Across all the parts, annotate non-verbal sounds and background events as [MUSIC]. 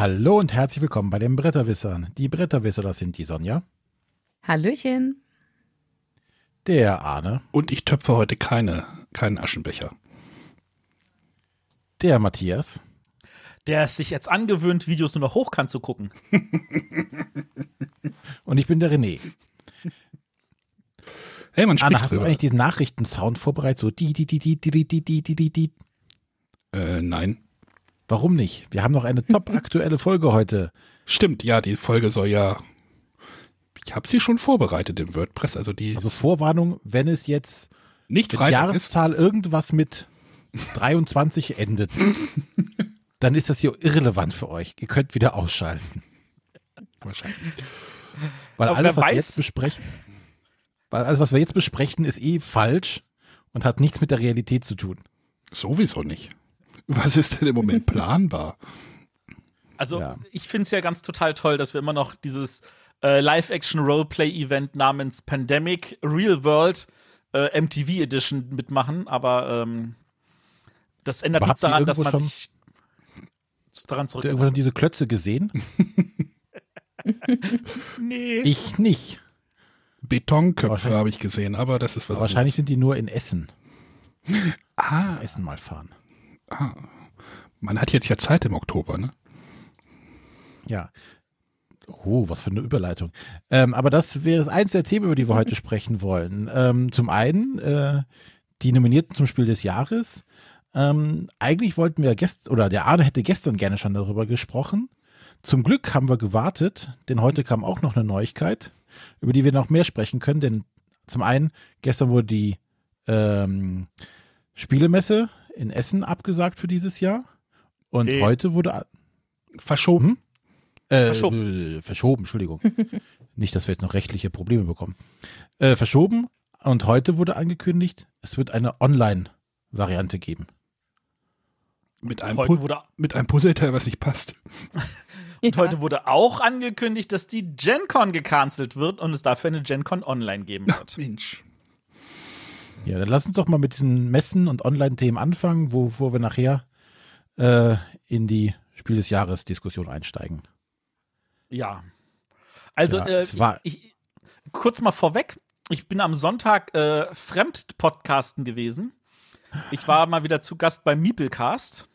Hallo und herzlich willkommen bei den Bretterwissern. Die Bretterwisser, das sind die Sonja. Hallöchen. Der Arne. Und ich töpfe heute keine, keinen Aschenbecher. Der Matthias. Der es sich jetzt angewöhnt, Videos nur noch hochkant zu gucken. [LAUGHS] und ich bin der René. Hey, man spricht Anna, hast du eigentlich diesen Nachrichtensound vorbereitet? So die, die, die, die, die, die, die, die, die, die. Äh, nein. Warum nicht? Wir haben noch eine top [LAUGHS] aktuelle Folge heute. Stimmt, ja, die Folge soll ja. Ich habe sie schon vorbereitet im WordPress, also die. Also Vorwarnung, wenn es jetzt nicht mit Jahreszahl ist. irgendwas mit 23 [LAUGHS] endet, dann ist das hier irrelevant für euch. Ihr könnt wieder ausschalten. Wahrscheinlich. Weil alles, was weiß. wir jetzt weil alles, was wir jetzt besprechen, ist eh falsch und hat nichts mit der Realität zu tun. Sowieso nicht. Was ist denn im Moment planbar? Also, ja. ich finde es ja ganz total toll, dass wir immer noch dieses äh, Live-Action-Roleplay-Event namens Pandemic Real World äh, MTV Edition mitmachen, aber ähm, das ändert aber nichts daran, dass man sich daran zurück. Irgendwo schon diese Klötze gesehen? [LAUGHS] nee. Ich nicht. Betonköpfe habe ich gesehen, aber das ist was. Wahrscheinlich anderes. sind die nur in Essen. Ah. Essen mal fahren ah, man hat jetzt ja Zeit im Oktober, ne? Ja. Oh, was für eine Überleitung. Ähm, aber das wäre eins der Themen, über die wir heute [LAUGHS] sprechen wollen. Ähm, zum einen äh, die Nominierten zum Spiel des Jahres. Ähm, eigentlich wollten wir gestern, oder der Arne hätte gestern gerne schon darüber gesprochen. Zum Glück haben wir gewartet, denn heute kam auch noch eine Neuigkeit, über die wir noch mehr sprechen können. Denn zum einen, gestern wurde die ähm, Spielemesse in Essen abgesagt für dieses Jahr. Und nee. heute wurde. Verschoben. Hm? Äh, verschoben. Äh, verschoben, Entschuldigung. [LAUGHS] Nicht, dass wir jetzt noch rechtliche Probleme bekommen. Äh, verschoben. Und heute wurde angekündigt, es wird eine Online-Variante geben. Mit einem, heute wurde, mit einem Puzzleteil, was nicht passt. [LAUGHS] und ja. heute wurde auch angekündigt, dass die GenCon gecancelt wird und es dafür eine GenCon online geben wird. Ach, Mensch. Ja, dann lass uns doch mal mit diesen Messen und Online-Themen anfangen, bevor wir nachher äh, in die Spiel des Jahres-Diskussion einsteigen. Ja. Also, ja, äh, ich, ich, kurz mal vorweg, ich bin am Sonntag äh, Fremdpodcasten gewesen. Ich war mal wieder zu Gast beim Meeplecast.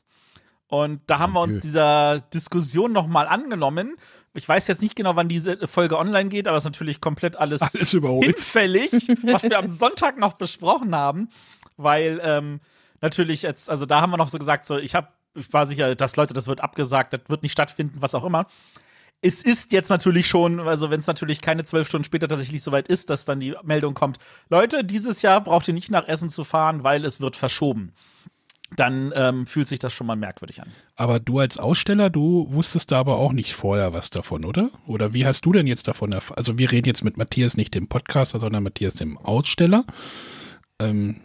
Und da haben wir uns dieser Diskussion nochmal angenommen, ich weiß jetzt nicht genau, wann diese Folge online geht, aber es ist natürlich komplett alles, alles hinfällig, [LAUGHS] was wir am Sonntag noch besprochen haben, weil ähm, natürlich jetzt, also da haben wir noch so gesagt, so ich habe, ich war sicher, dass Leute, das wird abgesagt, das wird nicht stattfinden, was auch immer. Es ist jetzt natürlich schon, also wenn es natürlich keine zwölf Stunden später tatsächlich soweit ist, dass dann die Meldung kommt, Leute, dieses Jahr braucht ihr nicht nach Essen zu fahren, weil es wird verschoben dann ähm, fühlt sich das schon mal merkwürdig an. Aber du als Aussteller, du wusstest da aber auch nicht vorher was davon, oder? Oder wie hast du denn jetzt davon erfahren? Also wir reden jetzt mit Matthias nicht dem Podcaster, sondern Matthias dem Aussteller. Ähm.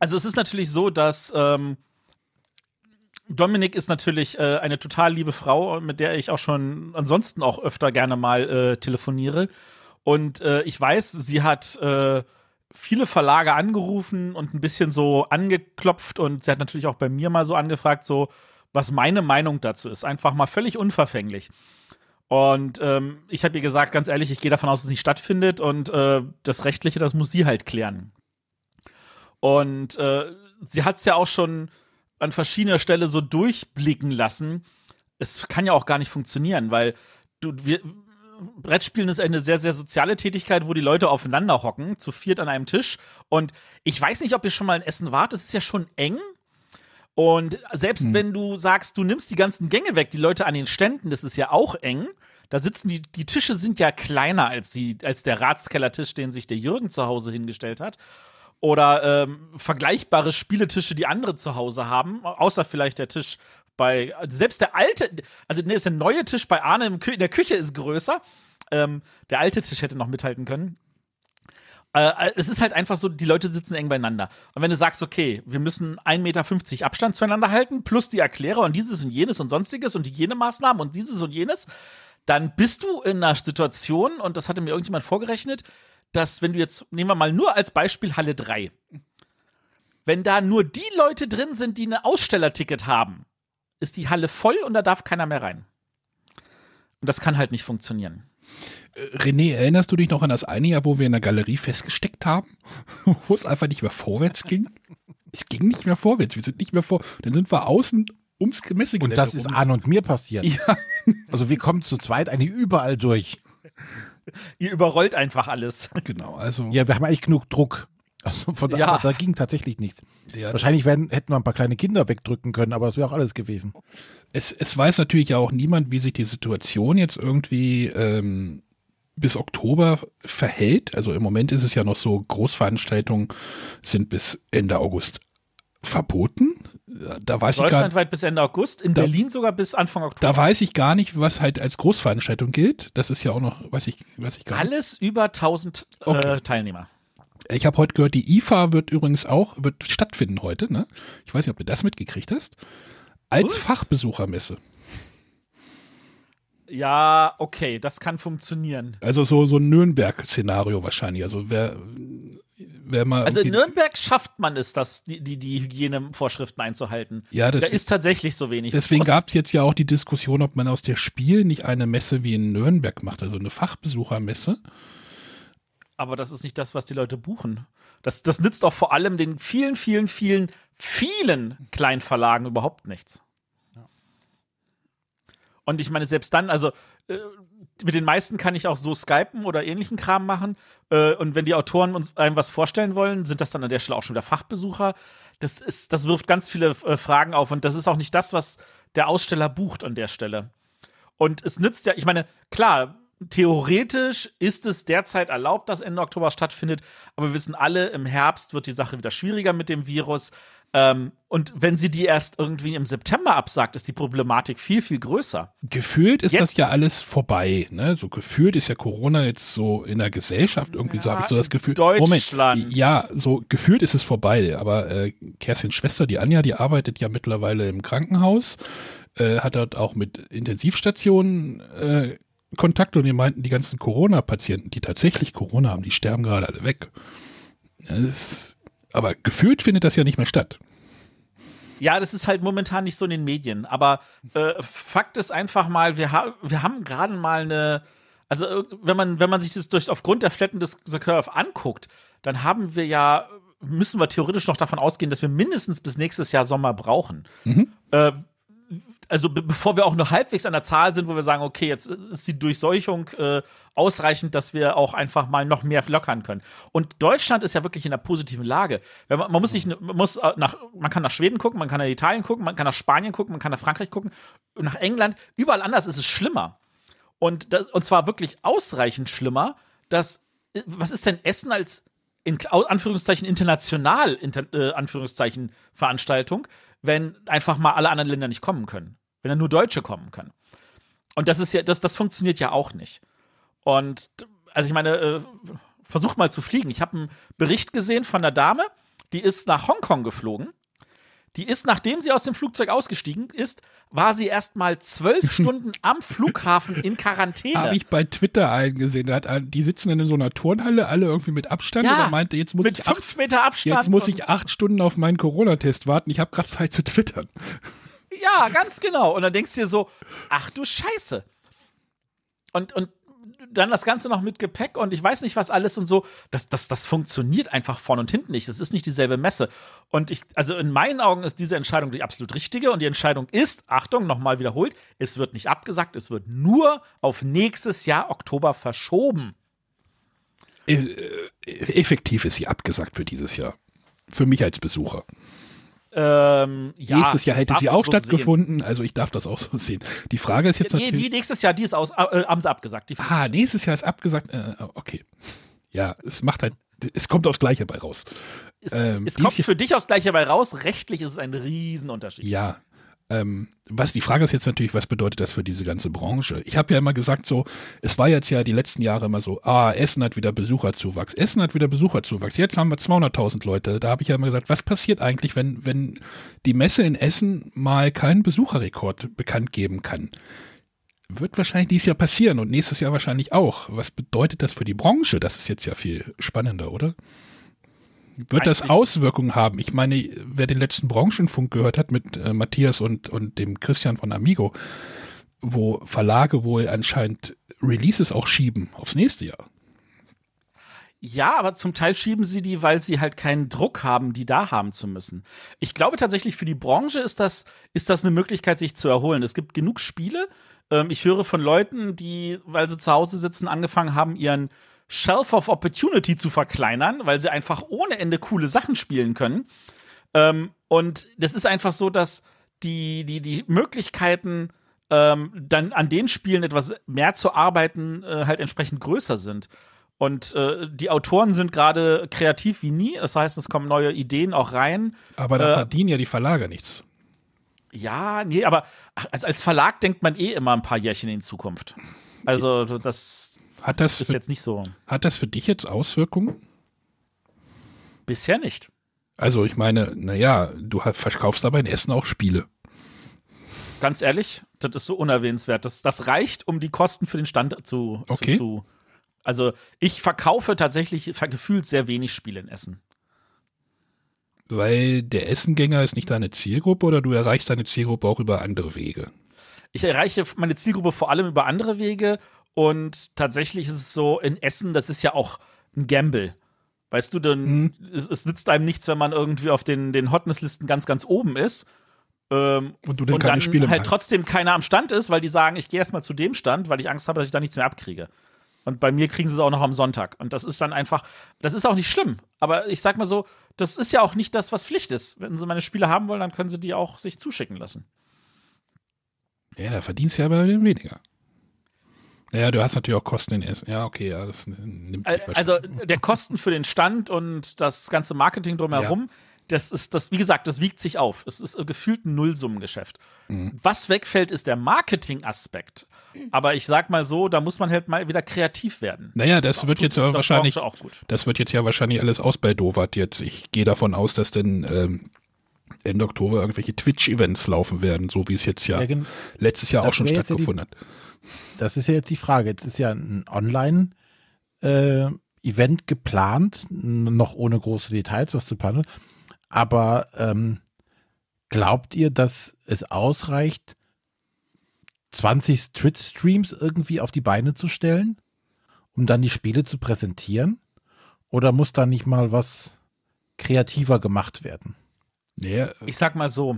Also es ist natürlich so, dass ähm, Dominik ist natürlich äh, eine total liebe Frau, mit der ich auch schon ansonsten auch öfter gerne mal äh, telefoniere. Und äh, ich weiß, sie hat äh, viele Verlage angerufen und ein bisschen so angeklopft und sie hat natürlich auch bei mir mal so angefragt, so was meine Meinung dazu ist. Einfach mal völlig unverfänglich. Und ähm, ich habe ihr gesagt, ganz ehrlich, ich gehe davon aus, dass es nicht stattfindet und äh, das Rechtliche, das muss sie halt klären. Und äh, sie hat es ja auch schon an verschiedener Stelle so durchblicken lassen. Es kann ja auch gar nicht funktionieren, weil du, wir, Brettspielen ist eine sehr, sehr soziale Tätigkeit, wo die Leute aufeinander hocken, zu viert an einem Tisch. Und ich weiß nicht, ob ihr schon mal ein Essen wart, es ist ja schon eng. Und selbst hm. wenn du sagst, du nimmst die ganzen Gänge weg, die Leute an den Ständen, das ist ja auch eng. Da sitzen die, die Tische sind ja kleiner als, die, als der Ratskellertisch, den sich der Jürgen zu Hause hingestellt hat. Oder ähm, vergleichbare Spieletische, die andere zu Hause haben, außer vielleicht der Tisch bei, also selbst der alte, also nee, der neue Tisch bei Arne in der Küche ist größer. Ähm, der alte Tisch hätte noch mithalten können. Äh, es ist halt einfach so, die Leute sitzen eng beieinander. Und wenn du sagst, okay, wir müssen 1,50 Meter Abstand zueinander halten, plus die Erklärer und dieses und jenes und sonstiges und jene Maßnahmen und dieses und jenes, dann bist du in einer Situation, und das hatte mir irgendjemand vorgerechnet, dass wenn du jetzt, nehmen wir mal nur als Beispiel Halle 3, wenn da nur die Leute drin sind, die ein Ausstellerticket haben, ist die Halle voll und da darf keiner mehr rein. Und das kann halt nicht funktionieren. Äh, René, erinnerst du dich noch an das eine Jahr, wo wir in der Galerie festgesteckt haben, [LAUGHS] wo es einfach nicht mehr vorwärts ging? es ging nicht mehr vorwärts. Wir sind nicht mehr vor. Dann sind wir außen ums Messegelände. Und das ist Arne und mir passiert. Ja. [LAUGHS] Also wir kommen zu zweit eigentlich überall durch. Ihr überrollt einfach alles. Genau, also. Ja, wir haben eigentlich genug Druck. Also von da, ja. da ging tatsächlich nichts. Ja. Wahrscheinlich werden, hätten wir ein paar kleine Kinder wegdrücken können, aber es wäre auch alles gewesen. Es, es weiß natürlich ja auch niemand, wie sich die Situation jetzt irgendwie ähm, bis Oktober verhält. Also im Moment ist es ja noch so, Großveranstaltungen sind bis Ende August verboten. Da weiß Deutschlandweit ich gar, bis Ende August, in da, Berlin sogar bis Anfang Oktober. Da weiß ich gar nicht, was halt als Großveranstaltung gilt. Das ist ja auch noch, weiß ich, weiß ich gar nicht. Alles über 1000 äh, okay. äh, Teilnehmer ich habe heute gehört, die IFA wird übrigens auch wird stattfinden heute. Ne? Ich weiß nicht, ob du das mitgekriegt hast. Als Was? Fachbesuchermesse. Ja, okay, das kann funktionieren. Also so, so ein Nürnberg-Szenario wahrscheinlich. Also wer, wer mal. Also in Nürnberg schafft man es, das, die, die, Hygienevorschriften einzuhalten. Ja, das da ist tatsächlich so wenig. Deswegen gab es jetzt ja auch die Diskussion, ob man aus der Spiel nicht eine Messe wie in Nürnberg macht, also eine Fachbesuchermesse aber das ist nicht das, was die Leute buchen. Das, das nützt auch vor allem den vielen, vielen, vielen, vielen Kleinverlagen überhaupt nichts. Ja. Und ich meine, selbst dann, also äh, mit den meisten kann ich auch so skypen oder ähnlichen Kram machen. Äh, und wenn die Autoren uns einem was vorstellen wollen, sind das dann an der Stelle auch schon wieder Fachbesucher. Das, ist, das wirft ganz viele äh, Fragen auf und das ist auch nicht das, was der Aussteller bucht an der Stelle. Und es nützt ja, ich meine, klar, theoretisch ist es derzeit erlaubt, dass Ende Oktober stattfindet, aber wir wissen alle, im Herbst wird die Sache wieder schwieriger mit dem Virus. Ähm, und wenn sie die erst irgendwie im September absagt, ist die Problematik viel, viel größer. Gefühlt ist jetzt. das ja alles vorbei. Ne? So gefühlt ist ja Corona jetzt so in der Gesellschaft irgendwie, ja, so habe ich so das Gefühl. Deutschland. Moment, ja, so gefühlt ist es vorbei. Aber äh, Kerstins Schwester, die Anja, die arbeitet ja mittlerweile im Krankenhaus. Äh, hat dort auch mit Intensivstationen äh, Kontakt und die meinten, die ganzen Corona-Patienten, die tatsächlich Corona haben, die sterben gerade alle weg. Ist, aber gefühlt findet das ja nicht mehr statt. Ja, das ist halt momentan nicht so in den Medien. Aber äh, Fakt ist einfach mal, wir, ha wir haben gerade mal eine. Also, äh, wenn man, wenn man sich das durch, aufgrund der Flatten des The Curve anguckt, dann haben wir ja, müssen wir theoretisch noch davon ausgehen, dass wir mindestens bis nächstes Jahr Sommer brauchen. Mhm. Äh, also be bevor wir auch nur halbwegs an der Zahl sind, wo wir sagen, okay, jetzt ist die Durchseuchung äh, ausreichend, dass wir auch einfach mal noch mehr lockern können. Und Deutschland ist ja wirklich in einer positiven Lage. Man, man muss nicht, man muss äh, nach, man kann nach Schweden gucken, man kann nach Italien gucken, man kann nach Spanien gucken, man kann nach Frankreich gucken, nach England. Überall anders ist es schlimmer. Und, das, und zwar wirklich ausreichend schlimmer, dass, äh, was ist denn Essen als in Anführungszeichen international, inter, äh, Anführungszeichen Veranstaltung, wenn einfach mal alle anderen Länder nicht kommen können wenn dann nur Deutsche kommen können. Und das ist ja, das, das funktioniert ja auch nicht. Und also ich meine, äh, versucht mal zu fliegen. Ich habe einen Bericht gesehen von einer Dame, die ist nach Hongkong geflogen. Die ist, nachdem sie aus dem Flugzeug ausgestiegen ist, war sie erst mal zwölf [LAUGHS] Stunden am Flughafen in Quarantäne. Habe ich bei Twitter einen gesehen. Hat, die sitzen in so einer Turnhalle, alle irgendwie mit Abstand. Ja, und meinte, jetzt muss mit ich fünf acht, Meter Abstand. Jetzt muss ich acht Stunden auf meinen Corona-Test warten. Ich habe gerade Zeit zu twittern. Ja, ganz genau. Und dann denkst du dir so, ach du Scheiße. Und, und dann das Ganze noch mit Gepäck und ich weiß nicht was alles und so. Das, das, das funktioniert einfach vorne und hinten nicht. Das ist nicht dieselbe Messe. Und ich, also in meinen Augen ist diese Entscheidung die absolut richtige und die Entscheidung ist, Achtung, nochmal wiederholt, es wird nicht abgesagt, es wird nur auf nächstes Jahr Oktober verschoben. E-, äh, effektiv ist sie abgesagt für dieses Jahr. Für mich als Besucher. Ähm, ja, nächstes Jahr hätte sie auch so stattgefunden, sehen. also ich darf das auch so sehen. Die Frage ist jetzt ja, nee, natürlich. Die nächstes Jahr, die ist aus, äh, haben sie abgesagt. ah, nächstes Jahr ist abgesagt. Äh, okay. Ja, es macht halt, es kommt aufs Gleiche bei raus. Es, ähm, es kommt für dich aufs Gleiche bei raus. Rechtlich ist es ein Riesenunterschied. Ja, ähm, was die Frage ist jetzt natürlich, was bedeutet das für diese ganze Branche? Ich habe ja immer gesagt, so, es war jetzt ja die letzten Jahre immer so, ah, Essen hat wieder Besucherzuwachs, Essen hat wieder Besucherzuwachs. Jetzt haben wir 200.000 Leute. Da habe ich ja immer gesagt, was passiert eigentlich, wenn, wenn die Messe in Essen mal keinen Besucherrekord bekannt geben kann? Wird wahrscheinlich dieses Jahr passieren und nächstes Jahr wahrscheinlich auch. Was bedeutet das für die Branche? Das ist jetzt ja viel spannender, oder? Wird das Auswirkungen haben? Ich meine, wer den letzten Branchenfunk gehört hat mit äh, Matthias und, und dem Christian von Amigo, wo Verlage wohl anscheinend Releases auch schieben aufs nächste Jahr. Ja, aber zum Teil schieben sie die, weil sie halt keinen Druck haben, die da haben zu müssen. Ich glaube tatsächlich, für die Branche ist das, ist das eine Möglichkeit, sich zu erholen. Es gibt genug Spiele. Ähm, ich höre von Leuten, die, weil sie zu Hause sitzen, angefangen haben, ihren Shelf of Opportunity zu verkleinern, weil sie einfach ohne Ende coole Sachen spielen können. Ähm, und das ist einfach so, dass die, die, die Möglichkeiten, ähm, dann an den Spielen etwas mehr zu arbeiten, äh, halt entsprechend größer sind. Und äh, die Autoren sind gerade kreativ wie nie. Das heißt, es kommen neue Ideen auch rein. Aber da äh, verdienen ja die Verlage nichts. Ja, nee, aber als, als Verlag denkt man eh immer ein paar Jährchen in Zukunft. Also das hat das ist für, jetzt nicht so. Hat das für dich jetzt Auswirkungen? Bisher nicht. Also ich meine, naja, du verkaufst aber in Essen auch Spiele. Ganz ehrlich, das ist so unerwähnenswert. Das, das reicht, um die Kosten für den Stand zu, okay. zu, zu Also ich verkaufe tatsächlich gefühlt sehr wenig Spiele in Essen. Weil der Essengänger ist nicht deine Zielgruppe oder du erreichst deine Zielgruppe auch über andere Wege? Ich erreiche meine Zielgruppe vor allem über andere Wege und tatsächlich ist es so, in Essen, das ist ja auch ein Gamble. Weißt du, dann mhm. es, es, nützt einem nichts, wenn man irgendwie auf den, den Hotness-Listen ganz, ganz oben ist. Ähm, und du dann, und dann halt hast. trotzdem keiner am Stand ist, weil die sagen, ich gehe erstmal zu dem Stand, weil ich Angst habe, dass ich da nichts mehr abkriege. Und bei mir kriegen sie es auch noch am Sonntag. Und das ist dann einfach, das ist auch nicht schlimm. Aber ich sag mal so, das ist ja auch nicht das, was Pflicht ist. Wenn sie meine Spiele haben wollen, dann können sie die auch sich zuschicken lassen. Ja, da verdienst du ja aber weniger. Ja, du hast natürlich auch Kosten in Essen. Ja, okay, ja, das nimmt sich Also der Kosten für den Stand und das ganze Marketing drumherum, ja. das ist das, wie gesagt, das wiegt sich auf. Es ist äh, gefühlt ein Nullsummengeschäft. Mhm. Was wegfällt, ist der Marketingaspekt. Aber ich sag mal so, da muss man halt mal wieder kreativ werden. Naja, das, das wird jetzt ja wahrscheinlich auch gut. Das wird jetzt ja wahrscheinlich alles ausbaldowert jetzt. Ich gehe davon aus, dass denn ähm, Ende Oktober irgendwelche Twitch-Events laufen werden, so wie es jetzt ja, ja letztes Jahr auch schon stattgefunden ja die, hat. Das ist ja jetzt die Frage. Jetzt ist ja ein Online- äh, Event geplant, noch ohne große Details, was zu planen. Aber ähm, glaubt ihr, dass es ausreicht, 20 Twitch-Streams irgendwie auf die Beine zu stellen, um dann die Spiele zu präsentieren? Oder muss da nicht mal was kreativer gemacht werden? Nee. Ich sag mal so,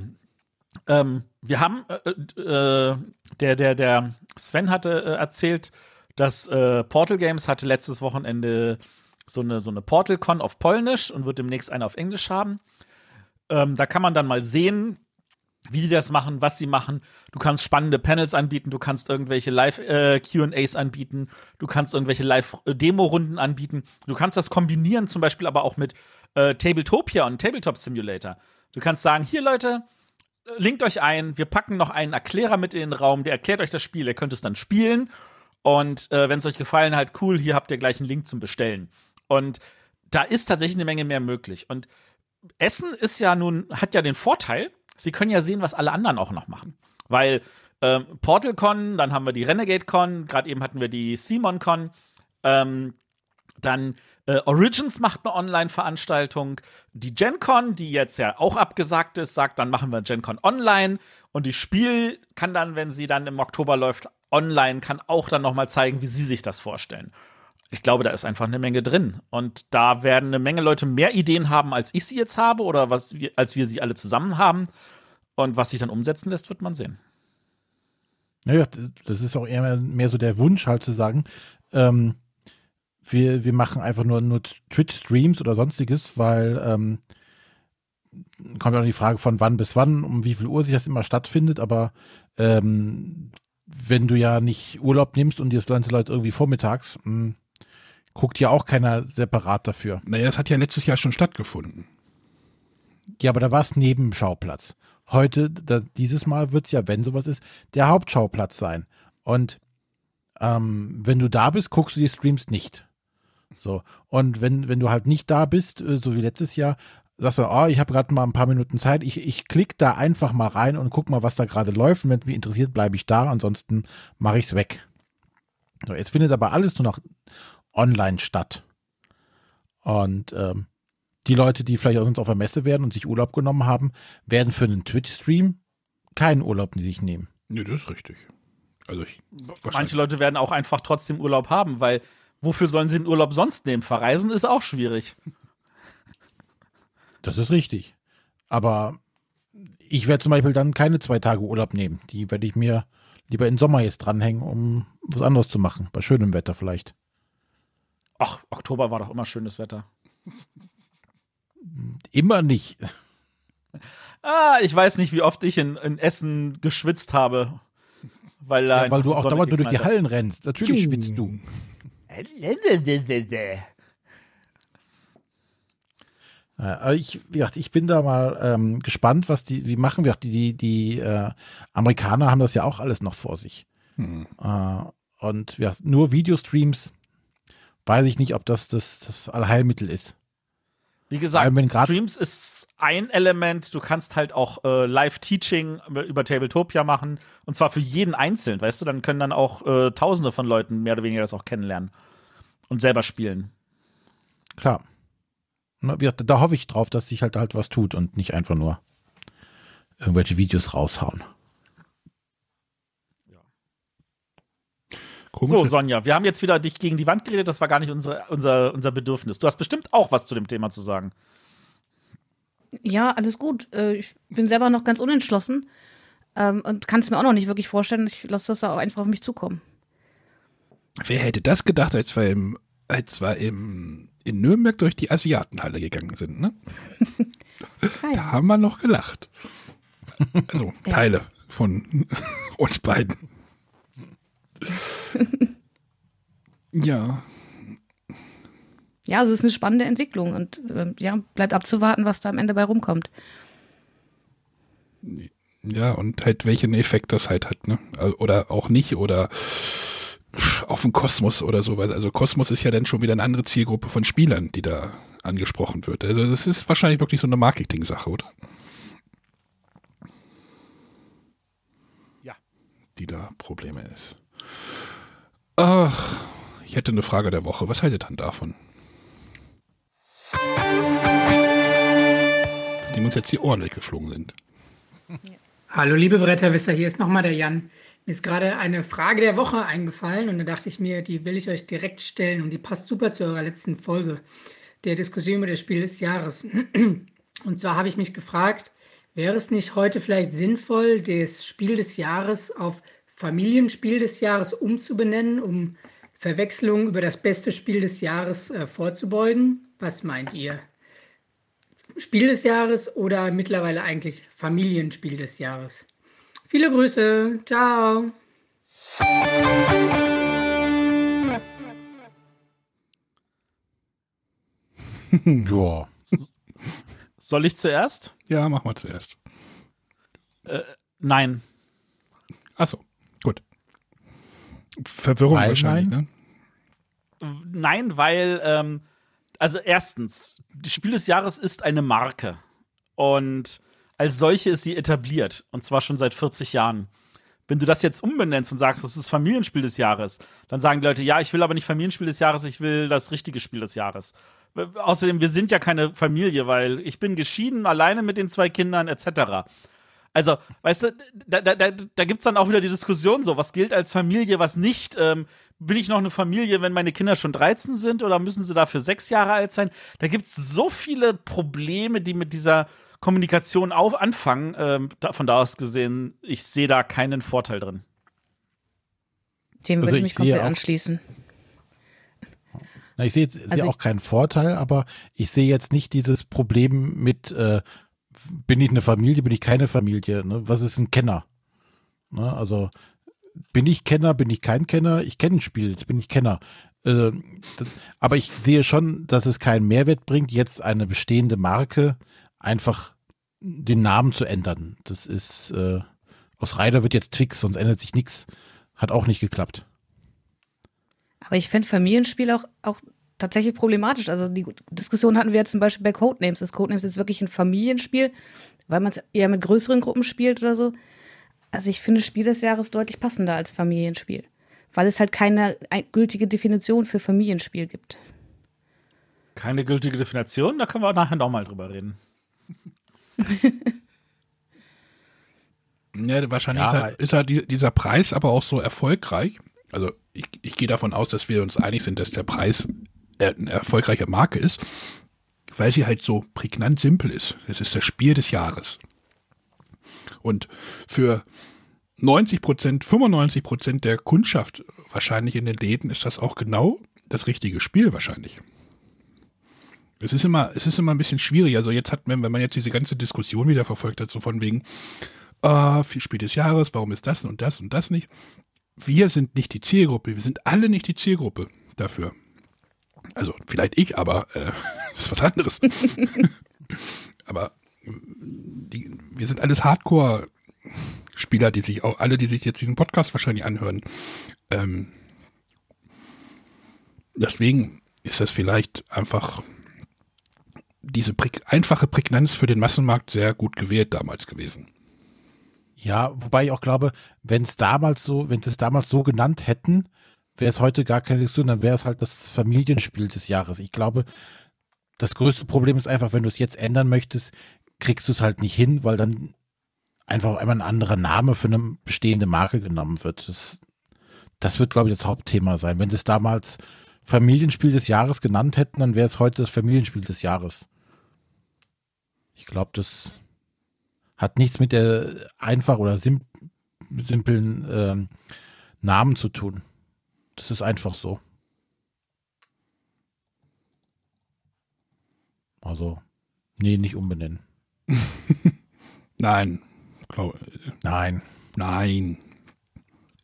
ähm, wir haben, äh, äh, der, der, der Sven hatte äh, erzählt, dass äh, Portal Games hatte letztes Wochenende so eine, so eine Portal-Con auf Polnisch und wird demnächst eine auf Englisch haben. Ähm, da kann man dann mal sehen, wie die das machen, was sie machen. Du kannst spannende Panels anbieten, du kannst irgendwelche Live-QAs äh, anbieten, du kannst irgendwelche Live-Demo-Runden äh, anbieten. Du kannst das kombinieren, zum Beispiel aber auch mit äh, Tabletopia und Tabletop Simulator. Du kannst sagen, hier Leute, linkt euch ein, wir packen noch einen Erklärer mit in den Raum, der erklärt euch das Spiel, ihr könnt es dann spielen. Und äh, wenn es euch gefallen hat, cool, hier habt ihr gleich einen Link zum Bestellen. Und da ist tatsächlich eine Menge mehr möglich. Und Essen ist ja nun, hat ja den Vorteil, sie können ja sehen, was alle anderen auch noch machen. Weil ähm, PortalCon, dann haben wir die RenegadeCon, gerade eben hatten wir die SimonCon, ähm, dann äh, Origins macht eine Online-Veranstaltung. Die GenCon, die jetzt ja auch abgesagt ist, sagt, dann machen wir GenCon online. Und die Spiel kann dann, wenn sie dann im Oktober läuft, online, kann auch dann noch mal zeigen, wie sie sich das vorstellen. Ich glaube, da ist einfach eine Menge drin. Und da werden eine Menge Leute mehr Ideen haben, als ich sie jetzt habe oder was als wir sie alle zusammen haben. Und was sich dann umsetzen lässt, wird man sehen. Naja, das ist auch eher mehr so der Wunsch, halt zu sagen, ähm, wir, wir machen einfach nur, nur Twitch-Streams oder sonstiges, weil ähm, kommt ja auch die Frage von wann bis wann, um wie viel Uhr sich das immer stattfindet, aber ähm, wenn du ja nicht Urlaub nimmst und dir das ganze Leute irgendwie vormittags, mh, hm, guckt ja auch keiner separat dafür. Naja, das hat ja letztes Jahr schon stattgefunden. Ja, aber da war es neben dem Schauplatz. Heute, da, dieses Mal wird es ja, wenn sowas ist, der Hauptschauplatz sein. Und ähm, wenn du da bist, guckst du die Streams nicht. So. Und wenn, wenn du halt nicht da bist, äh, so wie letztes Jahr, sagst du, oh, ich habe gerade mal ein paar Minuten Zeit, ich, ich klicke da einfach mal rein und guck mal, was da gerade läuft. Und wenn es mich interessiert, bleibe ich da, ansonsten mache ich es weg. So, jetzt findet aber alles nur noch online statt. Und ähm, die Leute, die vielleicht auch sonst auf der Messe werden und sich Urlaub genommen haben, werden für einen Twitch-Stream keinen Urlaub sich nehmen. Nee, das ist richtig. Also ich, Manche Leute werden auch einfach trotzdem Urlaub haben, weil wofür sollen sie den Urlaub sonst nehmen? Verreisen ist auch schwierig. Das ist richtig. Aber ich werde zum Beispiel dann keine zwei Tage Urlaub nehmen. Die werde ich mir lieber im Sommer jetzt dranhängen, um was anderes zu machen. Bei schönem Wetter vielleicht. Ach, Oktober war doch immer schönes Wetter. Immer nicht. Ah, ich weiß nicht, wie oft ich in, in Essen geschwitzt habe. Weil, ja, weil du auch dauernd nur durch die Hallen rennst. Natürlich schwitzt du. Äh, ich, wie gesagt, ich bin da mal ähm, gespannt, was die, wie machen wir die, die, die äh, Amerikaner haben das ja auch alles noch vor sich. Hm. Äh, und ja, nur Videostreams weiß ich nicht, ob das das, das Allheilmittel ist. Wie gesagt, Streams ist ein Element. Du kannst halt auch äh, Live-Teaching über Tabletopia machen. Und zwar für jeden einzeln, weißt du? Dann können dann auch äh, Tausende von Leuten mehr oder weniger das auch kennenlernen und selber spielen. Klar. Da hoffe ich drauf, dass sich halt halt was tut und nicht einfach nur irgendwelche Videos raushauen. Komisch. So, Sonja, wir haben jetzt wieder dich gegen die Wand geredet. Das war gar nicht unsere, unser, unser Bedürfnis. Du hast bestimmt auch was zu dem Thema zu sagen. Ja, alles gut. Äh, ich bin selber noch ganz unentschlossen ähm, und kann es mir auch noch nicht wirklich vorstellen. Ich lasse das auch einfach auf mich zukommen. Wer hätte das gedacht, als wir, im, als wir im, in Nürnberg durch die Asiatenhalle gegangen sind? Ne? [LAUGHS] da haben wir noch gelacht. Also, Teile von [LAUGHS] uns beiden. [LAUGHS] ja. Ja, also es ist eine spannende Entwicklung und ähm, ja, bleibt abzuwarten, was da am Ende bei rumkommt. Ja, und halt welchen Effekt das halt hat, ne? Also, oder auch nicht, oder auf den Kosmos oder sowas. Also Kosmos ist ja dann schon wieder eine andere Zielgruppe von Spielern, die da angesprochen wird. Also das ist wahrscheinlich wirklich so eine Marketing-Sache, oder? Ja. Die da Probleme ist. Ach, ich hätte eine Frage der Woche. Was haltet ihr dann davon? Dem uns jetzt die Ohren weggeflogen sind. Hallo, liebe Bretterwisser, hier ist nochmal der Jan. Mir ist gerade eine Frage der Woche eingefallen und da dachte ich mir, die will ich euch direkt stellen und die passt super zu eurer letzten Folge der Diskussion über das Spiel des Jahres. Und zwar habe ich mich gefragt, wäre es nicht heute vielleicht sinnvoll, das Spiel des Jahres auf Familienspiel des Jahres umzubenennen, um Verwechslungen über das beste Spiel des Jahres äh, vorzubeugen? Was meint ihr? Spiel des Jahres oder mittlerweile eigentlich Familienspiel des Jahres? Viele Grüße, ciao. [LAUGHS] ja. Soll ich zuerst? Ja, mach mal zuerst. Äh, nein. Achso. Gut. Verwirrung weil wahrscheinlich, nein. ne? Nein, weil, ähm, also erstens, das Spiel des Jahres ist eine Marke. Und als solche ist sie etabliert. Und zwar schon seit 40 Jahren. Wenn du das jetzt umbenennst und sagst, das ist Familienspiel des Jahres, dann sagen die Leute, ja, ich will aber nicht Familienspiel des Jahres, ich will das richtige Spiel des Jahres. Außerdem, wir sind ja keine Familie, weil ich bin geschieden, alleine mit den zwei Kindern, etc. Also, weißt du, da, da, da, da gibt es dann auch wieder die Diskussion so, was gilt als Familie, was nicht. Ähm, bin ich noch eine Familie, wenn meine Kinder schon 13 sind oder müssen sie dafür sechs Jahre alt sein? Da gibt es so viele Probleme, die mit dieser Kommunikation auf anfangen. Ähm, von da aus gesehen, ich sehe da keinen Vorteil drin. Dem also würde also ich mich komplett anschließen. Na, ich sehe also seh auch keinen Vorteil, aber ich sehe jetzt nicht dieses Problem mit, äh, bin ich eine Familie, bin ich keine Familie? Ne? Was ist ein Kenner? Ne? Also bin ich Kenner, bin ich kein Kenner? Ich kenne ein Spiel, jetzt bin ich Kenner. Äh, das, aber ich sehe schon, dass es keinen Mehrwert bringt, jetzt eine bestehende Marke einfach den Namen zu ändern. Das ist, äh, aus Ryder wird jetzt Twix, sonst ändert sich nichts. Hat auch nicht geklappt. Aber ich finde Familienspiel auch, auch tatsächlich problematisch. Also die Diskussion hatten wir ja zum Beispiel bei Codenames. Das Codenames ist wirklich ein Familienspiel, weil man es eher mit größeren Gruppen spielt oder so. Also ich finde Spiel des Jahres deutlich passender als Familienspiel, weil es halt keine gültige Definition für Familienspiel gibt. Keine gültige Definition? Da können wir nachher nochmal drüber reden. [LAUGHS] ja, wahrscheinlich ja, ist, halt, ist halt dieser Preis aber auch so erfolgreich. Also ich, ich gehe davon aus, dass wir uns einig sind, dass der Preis eine erfolgreiche Marke ist, weil sie halt so prägnant simpel ist. Es ist das Spiel des Jahres. Und für 90 Prozent, 95 Prozent der Kundschaft wahrscheinlich in den Läden ist das auch genau das richtige Spiel wahrscheinlich. Es ist immer, es ist immer ein bisschen schwierig. Also jetzt hat man, wenn man jetzt diese ganze Diskussion wieder verfolgt hat, so von wegen, oh, viel Spiel des Jahres, warum ist das und das und das nicht? Wir sind nicht die Zielgruppe, wir sind alle nicht die Zielgruppe dafür. Also vielleicht ich, aber äh, [LAUGHS] das ist was anderes. [LAUGHS] aber die, wir sind alles Hardcore-Spieler, die sich auch alle, die sich jetzt diesen Podcast wahrscheinlich anhören. Ähm, deswegen ist das vielleicht einfach diese präg einfache Prägnanz für den Massenmarkt sehr gut gewählt damals gewesen. Ja, wobei ich auch glaube, wenn es damals so, wenn es damals so genannt hätten, wäre es heute gar keine Diskussion, dann wäre es halt das Familienspiel des Jahres. Ich glaube, das größte Problem ist einfach, wenn du es jetzt ändern möchtest, kriegst du es halt nicht hin, weil dann einfach einmal ein anderer Name für eine bestehende Marke genommen wird. Das, das wird, glaube ich, das Hauptthema sein. Wenn sie es damals Familienspiel des Jahres genannt hätten, dann wäre es heute das Familienspiel des Jahres. Ich glaube, das hat nichts mit der einfach oder simp simplen äh, Namen zu tun. Das ist einfach so. Also, nee, nicht umbenennen. [LAUGHS] Nein. Glaube, nein. Nein.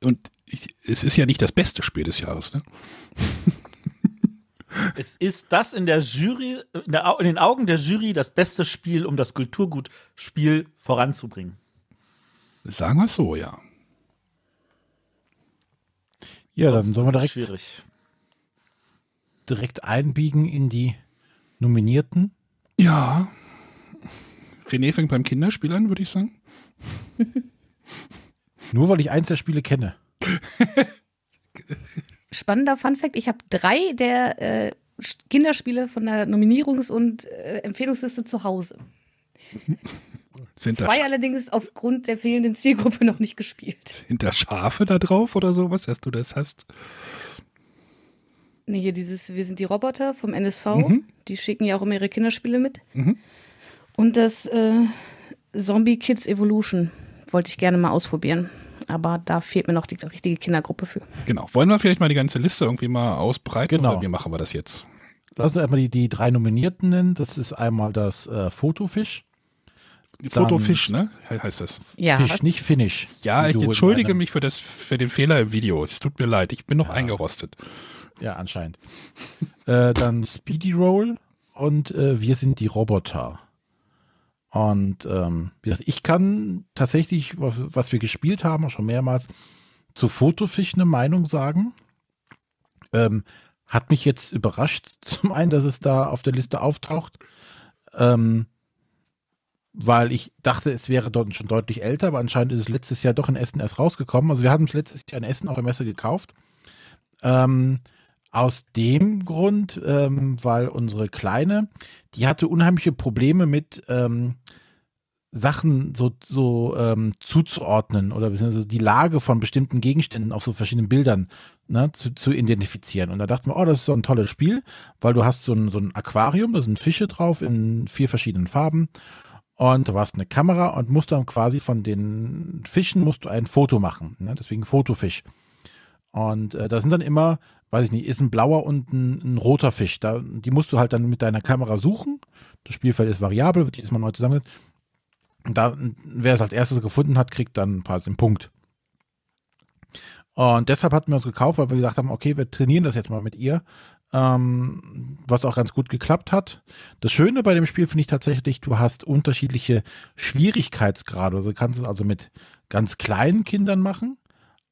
Und ich, es ist ja nicht das beste Spiel des Jahres, ne? [LAUGHS] es ist das in der Jury, in, der, in, den Augen der Jury das beste Spiel, um das Kulturgutspiel voranzubringen. Sagen wir es so, ja. Ja, dann sollen wir direkt, schwierig. direkt einbiegen in die Nominierten. Ja. René fängt beim Kinderspiel an, würde ich sagen. [LAUGHS] Nur weil ich eins der Spiele kenne. [LAUGHS] Spannender Funfact: Ich habe drei der äh, Kinderspiele von der Nominierungs- und äh, Empfehlungsliste zu Hause. [LAUGHS] Sind Zwei da allerdings aufgrund der fehlenden Zielgruppe noch nicht gespielt. Sind da Schafe da drauf oder sowas, dass du das hast? Nee, hier dieses Wir sind die Roboter vom NSV. Mhm. Die schicken ja auch immer ihre Kinderspiele mit. Mhm. Und das äh, Zombie Kids Evolution wollte ich gerne mal ausprobieren. Aber da fehlt mir noch die richtige Kindergruppe für. Genau. Wollen wir vielleicht mal die ganze Liste irgendwie mal ausbreiten? Genau. Oder wie machen wir das jetzt? Lass uns erstmal die, die drei Nominierten nennen. Das ist einmal das äh, Fotofisch. Fotofisch, ne? Heißt das. Ja. Fisch, nicht Finish. Ja, ich entschuldige mich für, das, für den Fehler im Video. Es tut mir leid, ich bin noch ja. eingerostet. Ja, anscheinend. [LAUGHS] äh, dann Speedy Roll und äh, wir sind die Roboter. Und ähm, wie gesagt, ich kann tatsächlich, was, was wir gespielt haben, auch schon mehrmals, zu Fotofisch eine Meinung sagen. Ähm, hat mich jetzt überrascht, [LAUGHS] zum einen, dass es da auf der Liste auftaucht. Ähm, weil ich dachte, es wäre dort schon deutlich älter, aber anscheinend ist es letztes Jahr doch in Essen erst rausgekommen. Also wir haben es letztes Jahr in Essen auf der Messe gekauft. Ähm, aus dem Grund, ähm, weil unsere Kleine, die hatte unheimliche Probleme mit ähm, Sachen so, so ähm, zuzuordnen oder die Lage von bestimmten Gegenständen auf so verschiedenen Bildern ne, zu, zu, identifizieren. Und da dachten wir, oh, das ist so ein tolles Spiel, weil du hast so ein, so ein Aquarium, da sind Fische drauf in vier verschiedenen Farben und du hast eine Kamera und musst dann quasi von den Fischen musst du ein Foto machen. Ne? Deswegen Fotofisch. Und äh, da sind dann immer, weiß ich nicht, ist ein blauer und ein, ein, roter Fisch. Da, die musst du halt dann mit deiner Kamera suchen. Das Spielfeld ist variabel, wird jedes Mal neu zusammengesetzt. Und da, wer es als erstes gefunden hat, kriegt dann ein paar den Punkt. Und deshalb hatten wir uns gekauft, weil wir gesagt haben, okay, wir trainieren das jetzt mal mit ihr ähm, was auch ganz gut geklappt hat. Das Schöne bei dem Spiel finde ich tatsächlich, du hast unterschiedliche Schwierigkeitsgrade. Also du kannst es also mit ganz kleinen Kindern machen,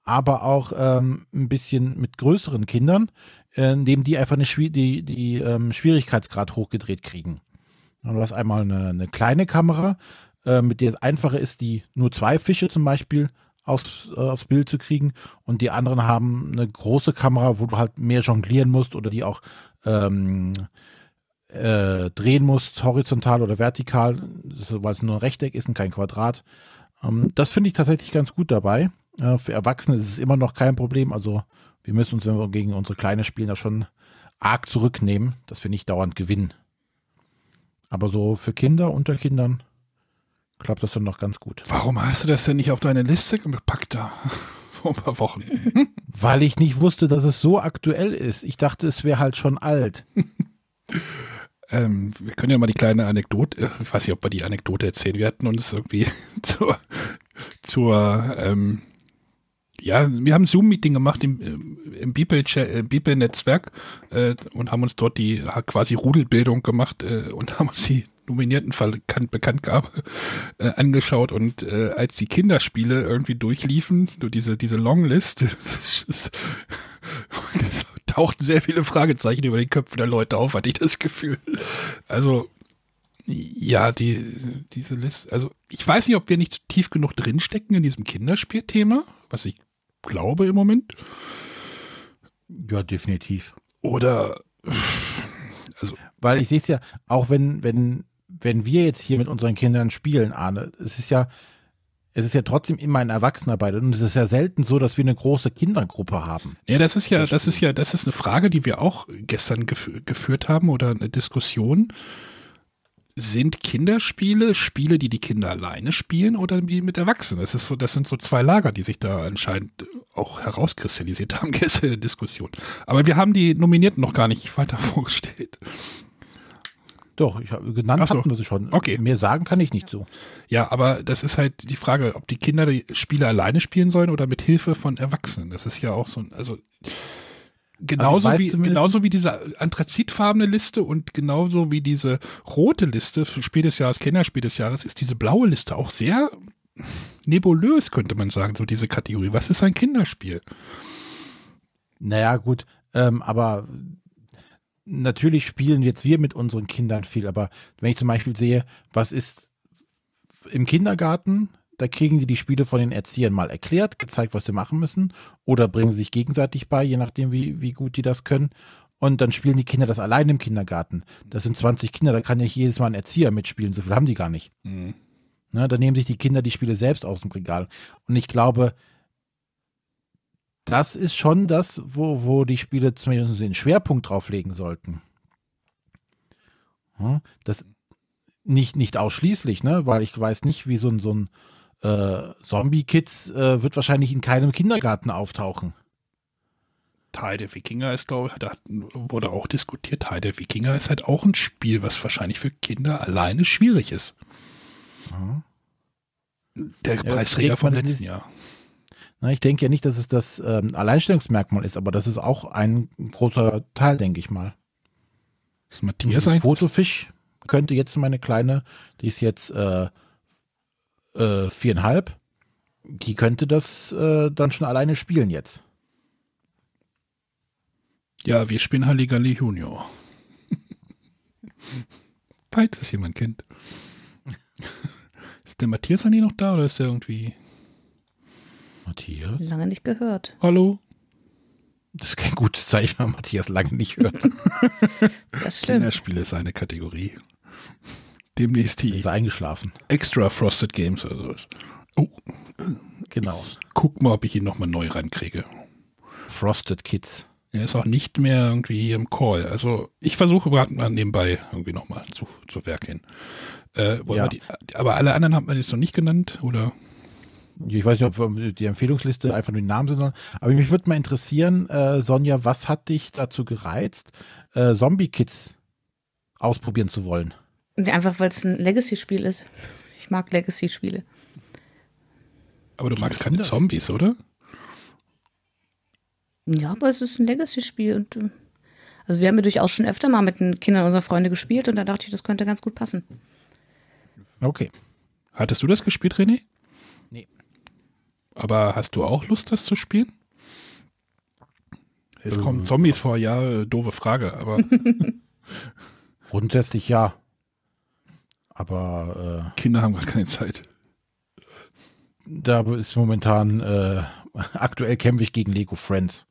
aber auch ähm, ein bisschen mit größeren Kindern, äh, indem die einfach eine Schwier die, die ähm, Schwierigkeitsgrad hochgedreht kriegen. Und du hast einmal eine, eine kleine Kamera, äh, mit der es einfacher ist, die nur zwei Fische zum Beispiel aufs, äh, aufs Bild zu kriegen. Und die anderen haben eine große Kamera, wo du halt mehr jonglieren musst oder die auch ähm, äh, drehen musst, horizontal oder vertikal, weil es nur ein Rechteck ist und kein Quadrat. Ähm, das finde ich tatsächlich ganz gut dabei. Äh, für Erwachsene ist es immer noch kein Problem. Also wir müssen uns, wenn wir gegen unsere Kleine spielen, da schon arg zurücknehmen, dass wir nicht dauernd gewinnen. Aber so für Kinder, unter Kindern, klappt das dann noch ganz gut. Warum hast du das denn nicht auf deine Liste gepackt da? [LAUGHS] Vor ein paar Wochen. [LAUGHS] Weil ich nicht wusste, dass es so aktuell ist. Ich dachte, es wäre halt schon alt. [LAUGHS] ähm, wir können ja mal die kleine Anekdote, äh, ich weiß nicht, ob wir die Anekdote erzählen. Wir hatten uns irgendwie zur, zur ähm, ja, wir haben ein Zoom-Meeting gemacht im, im äh, Bibel-Netzwerk äh, und haben uns dort die quasi Rudelbildung gemacht äh, und haben uns die Nominierten verkannt, bekannt gab, äh, angeschaut und äh, als die Kinderspiele irgendwie durchliefen, nur diese, diese Longlist, [LAUGHS] tauchten sehr viele Fragezeichen über den Köpfen der Leute auf, hatte ich das Gefühl. Also, ja, die, diese Liste, also ich weiß nicht, ob wir nicht tief genug drinstecken in diesem Kinderspielthema, was ich glaube im Moment. Ja, definitiv. Oder also. Weil ich sehe es ja, auch wenn, wenn wenn wir jetzt hier mit unseren Kindern spielen, Arne, es ist ja, es ist ja trotzdem immer ein Erwachsener bei und es ist ja selten so, dass wir eine große Kindergruppe haben. Ja, das ist ja, das ist ja, das ist eine Frage, die wir auch gestern gef geführt haben oder eine Diskussion. Sind Kinderspiele Spiele, die die Kinder alleine spielen oder die mit Erwachsenen? Das, ist so, das sind so zwei Lager, die sich da anscheinend auch herauskristallisiert haben [LAUGHS] gestern in der Diskussion. Aber wir haben die Nominierten noch gar nicht weiter [LAUGHS] vorgestellt. Doch, ich hab, genannt so. hatten wir sie schon. Okay. Mehr sagen kann ich nicht so. Ja, aber das ist halt die Frage, ob die Kinder die Spiele alleine spielen sollen oder mit Hilfe von Erwachsenen. Das ist ja auch so ein, also genauso, also wie, genauso wie diese anthrazitfarbene Liste und genauso wie diese rote Liste für Spiel des Jahres, Kennerspiel des Jahres, ist diese blaue Liste auch sehr nebulös, könnte man sagen, so diese Kategorie. Was ist ein Kinderspiel? Naja, gut, ähm, aber natürlich spielen jetzt wir mit unseren Kindern viel, aber wenn ich zum Beispiel sehe, was ist im Kindergarten, da kriegen die die Spiele von den Erziehern mal erklärt, gezeigt, was sie machen müssen, oder bringen sie sich gegenseitig bei, je nachdem, wie, wie gut die das können. Und dann spielen die Kinder das allein im Kindergarten. Das sind 20 Kinder, da kann ja jedes Mal ein Erzieher mitspielen, so viel haben die gar nicht. Mhm. Ne, da nehmen sich die Kinder die Spiele selbst aus dem Regal. Und ich glaube, das ist schon das, wo, wo die Spiele zumindest den Schwerpunkt drauf legen sollten. Hm? das nicht, nicht ausschließlich, ne? weil ich weiß nicht, wie so ein, so ein äh, Zombie-Kids äh, wird wahrscheinlich in keinem Kindergarten auftauchen. Teil der Wikinger ist, glaube ich, da wurde auch diskutiert, Teil der Wikinger ist halt auch ein Spiel, was wahrscheinlich für Kinder alleine schwierig ist. Ja. Hm? Der ja, Preisträger von letzten Jahr. Ne, ich denke ja nicht, dass es das ähm, Alleinstellungsmerkmal ist, aber das ist auch ein großer Teil, denke ich mal. Ist Matthias ein Fotofisch könnte jetzt meine kleine, die ist jetzt äh, äh, viereinhalb, die könnte das äh, dann schon alleine spielen jetzt. Ja, wir spielen Halligalli Junior. [LAUGHS] Falls es jemand kennt. [LAUGHS] ist der Matthias eigentlich noch da oder ist der irgendwie Matthias? Lange nicht gehört. Hallo? Das ist kein gutes Zeichen, wenn Matthias lange nicht hört. [LAUGHS] das stimmt. Kinderspiele ist eine Kategorie. Demnächst die. Ist eingeschlafen. Extra Frosted Games oder sowas. Oh. Genau. Ich guck mal, ob ich ihn nochmal neu rankriege. Frosted Kids. Er ist auch nicht mehr irgendwie hier im Call. Also ich versuche gerade mal nebenbei irgendwie nochmal zu, zu Werk hin. Äh, ja. die, aber alle anderen hat man jetzt noch nicht genannt, oder? ich weiß nicht, ob die Empfehlungsliste einfach nur den Namen sind, sondern, aber mich würde mal interessieren, äh, Sonja, was hat dich dazu gereizt, äh, Zombie Kids ausprobieren zu wollen? Einfach, weil es ein Legacy-Spiel ist. Ich mag Legacy-Spiele. Aber du magst keine Zombies, oder? Ja, aber es ist ein Legacy-Spiel äh, also wir haben ja durchaus schon öfter mal mit den Kindern unserer Freunde gespielt und da dachte ich, das könnte ganz gut passen. Okay. Hattest du das gespielt, René? Aber hast du auch Lust, das zu spielen? Es ähm, kommen Zombies vor, ja, äh, doofe Frage, aber. [LAUGHS] Grundsätzlich ja. Aber. Äh, Kinder haben gerade keine Zeit. Da ist momentan. Äh, [LAUGHS] aktuell kämpfe ich gegen Lego Friends.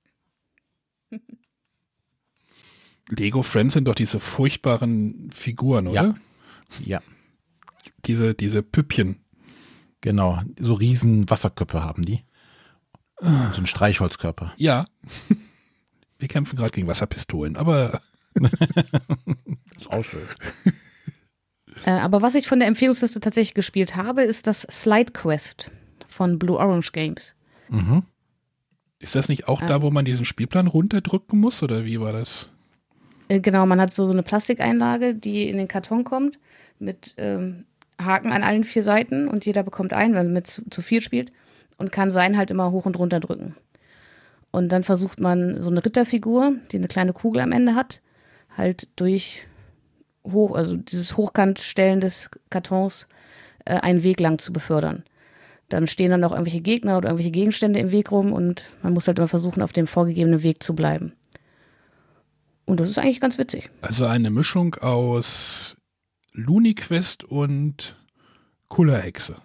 Lego Friends sind doch diese furchtbaren Figuren, oder? Ja. ja. Diese, diese Püppchen. Genau, so riesen Wasserköpfe haben die. So ein Streichholzkörper. Ja. [LAUGHS] Wir kämpfen gerade gegen Wasserpistolen, aber. das ist auch schön. Äh, aber was ich von der Empfehlungsliste tatsächlich gespielt habe, ist das Slide Quest von Blue Orange Games. Mhm. Ist das nicht auch äh, da, wo man diesen Spielplan runterdrücken muss, oder wie war das? Äh, genau, man hat so, so eine Plastikeinlage, die in den Karton kommt, mit ähm, Haken an allen vier Seiten und jeder bekommt einen, wenn man mit zu, zu viel spielt und kann seinen halt immer hoch und runter drücken. Und dann versucht man so eine Ritterfigur, die eine kleine Kugel am Ende hat, halt durch hoch, also dieses Hochkantstellen des Kartons äh, einen Weg lang zu befördern. Dann stehen dann auch irgendwelche Gegner oder irgendwelche Gegenstände im Weg rum und man muss halt immer versuchen, auf dem vorgegebenen Weg zu bleiben. Und das ist eigentlich ganz witzig. Also eine Mischung aus Looney Quest und Kullerhexe.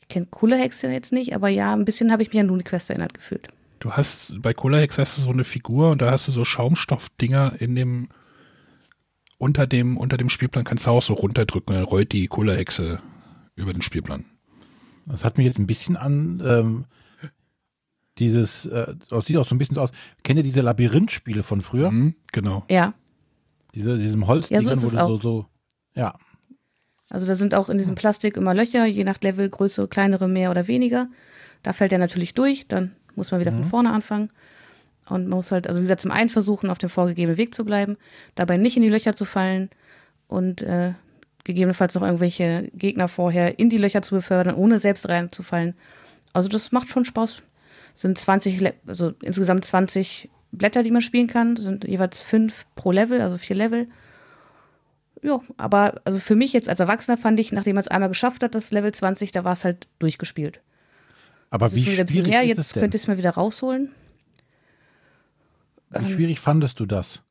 Ich kenne Kullerhexe jetzt nicht, aber ja, ein bisschen habe ich mich an Looney Quest erinnert gefühlt. Du hast, bei Kullerhexe hast du so eine Figur und da hast du so Schaumstoffdinger in dem, unter dem, unter dem Spielplan kannst du auch so runterdrücken, dann rollt die Kullerhexe über den Spielplan. Das hat mich jetzt ein bisschen an, ähm dieses, äh, das sieht auch so ein bisschen so aus. Kennt ihr diese Labyrinth-Spiele von früher? Mhm, genau. Ja. Diese, diesem Holz, ja, so wo du so, so, ja. Also da sind auch in diesem Plastik immer Löcher, je nach Level, Levelgröße, kleinere mehr oder weniger. Da fällt er natürlich durch, dann muss man wieder mhm. von vorne anfangen. Und man muss halt, also wie gesagt, zum einen versuchen, auf dem vorgegebenen Weg zu bleiben, dabei nicht in die Löcher zu fallen und äh, gegebenenfalls noch irgendwelche Gegner vorher in die Löcher zu befördern, ohne selbst reinzufallen. Also das macht schon Spaß. Es sind 20, also insgesamt 20 Blätter, die man spielen kann, das sind jeweils fünf pro Level, also vier Level ja, aber also für mich jetzt als Erwachsener fand ich, nachdem man es einmal geschafft hat, das Level 20, da war es halt durchgespielt. Aber also wie schwierig her, ist jetzt es denn? könnt ihr es mal wieder rausholen. Wie ähm, schwierig fandest du das?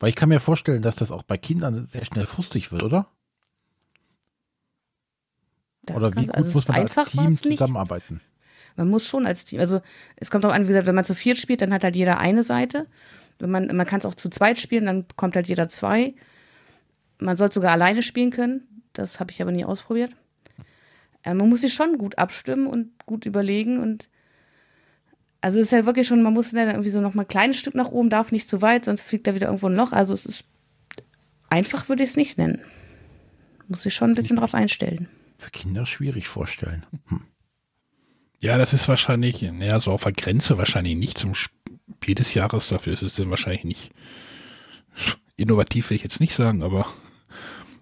Weil ich kann mir vorstellen, dass das auch bei Kindern sehr schnell frustig wird, oder? Oder wie gut also muss man als Team zusammenarbeiten? Man muss schon als Team, also es kommt auch an, wie gesagt, wenn man zu viert spielt, dann hat halt jeder eine Seite. Wenn man, man kann es auch zu zweit spielen, dann kommt halt jeder zwei. Man soll sogar alleine spielen können. Das habe ich aber nie ausprobiert. Äh, man muss sich schon gut abstimmen und gut überlegen und also es ist halt wirklich schon, man muss dann irgendwie so nochmal ein kleines Stück nach oben, darf nicht zu weit, sonst fliegt da wieder irgendwo ein Loch. Also es ist einfach, würde ich es nicht nennen. Muss ich schon ein bisschen drauf einstellen. Für Kinder schwierig vorstellen. Hm. Ja, das ist wahrscheinlich, naja, so auf der Grenze wahrscheinlich nicht zum Spiel des Jahres. Dafür ist es dann wahrscheinlich nicht innovativ, will ich jetzt nicht sagen, aber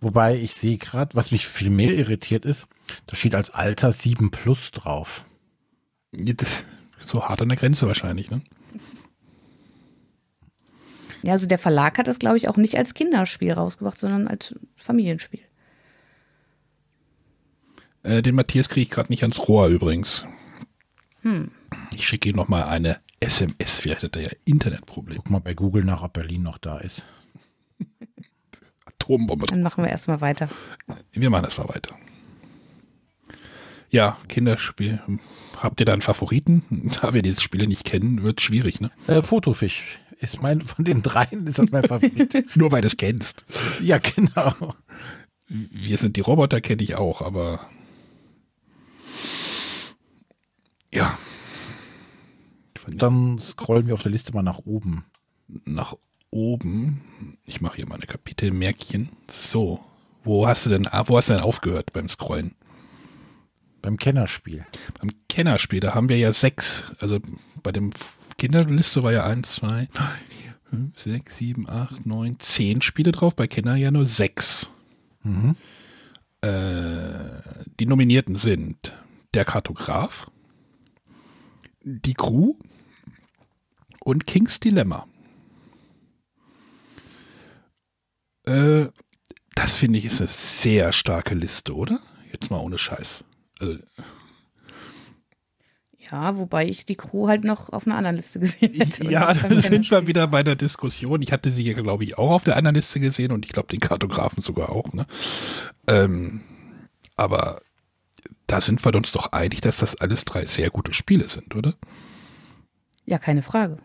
Wobei ich sehe gerade, was mich viel mehr irritiert ist, da steht als Alter 7 plus drauf. Das so hart an der Grenze wahrscheinlich, ne? Ja, also der Verlag hat das, glaube ich, auch nicht als Kinderspiel rausgebracht, sondern als Familienspiel. Äh, den Matthias kriege ich gerade nicht ans Rohr übrigens. Hm. Ich schicke ihm nochmal eine SMS, vielleicht hat er ja Internetprobleme. Guck mal bei Google nach, ob Berlin noch da ist. Atombombe Dann machen wir erstmal weiter. Wir machen erstmal weiter. Ja, Kinderspiel. Habt ihr da einen Favoriten? [LAUGHS] Da wir diese Spiele nicht kennen, wird schwierig, ne? Äh, Fotofisch. Ist mein, von den dreien ist das mein Favorit. [LAUGHS] Nur weil du es kennst. Ja, genau. Wir sind die Roboter, kenne ich auch, aber. Ja. Dann scrollen wir auf der Liste mal nach oben. Nach oben. Ich mache hier mal eine Kapitelmärkchen. So, wo hast du denn, ah, wo hast du denn aufgehört beim Scrollen? Beim Kennerspiel. Beim Kennerspiel, da haben wir ja sechs. Also bei dem Kinderliste war ja eins, zwei, fünf, sechs, sieben, acht, neun, zehn Spiele drauf. Bei Kenner ja nur sechs. Mhm. Äh, die Nominierten sind der Kartograf, die Crew und Kings Dilemma. Äh, das finde ich ist eine sehr starke Liste, oder? Jetzt mal ohne Scheiß. Also, ja, wobei ich die Crew halt noch auf einer anderen Liste gesehen hätte. Ja, da sind wir wieder bei der Diskussion. Ich hatte sie ja, glaube ich, auch auf der anderen Liste gesehen und ich glaube den Kartografen sogar auch. Ne? Ähm, aber da sind wir uns doch einig, dass das alles drei sehr gute Spiele sind, oder? Ja, keine Frage.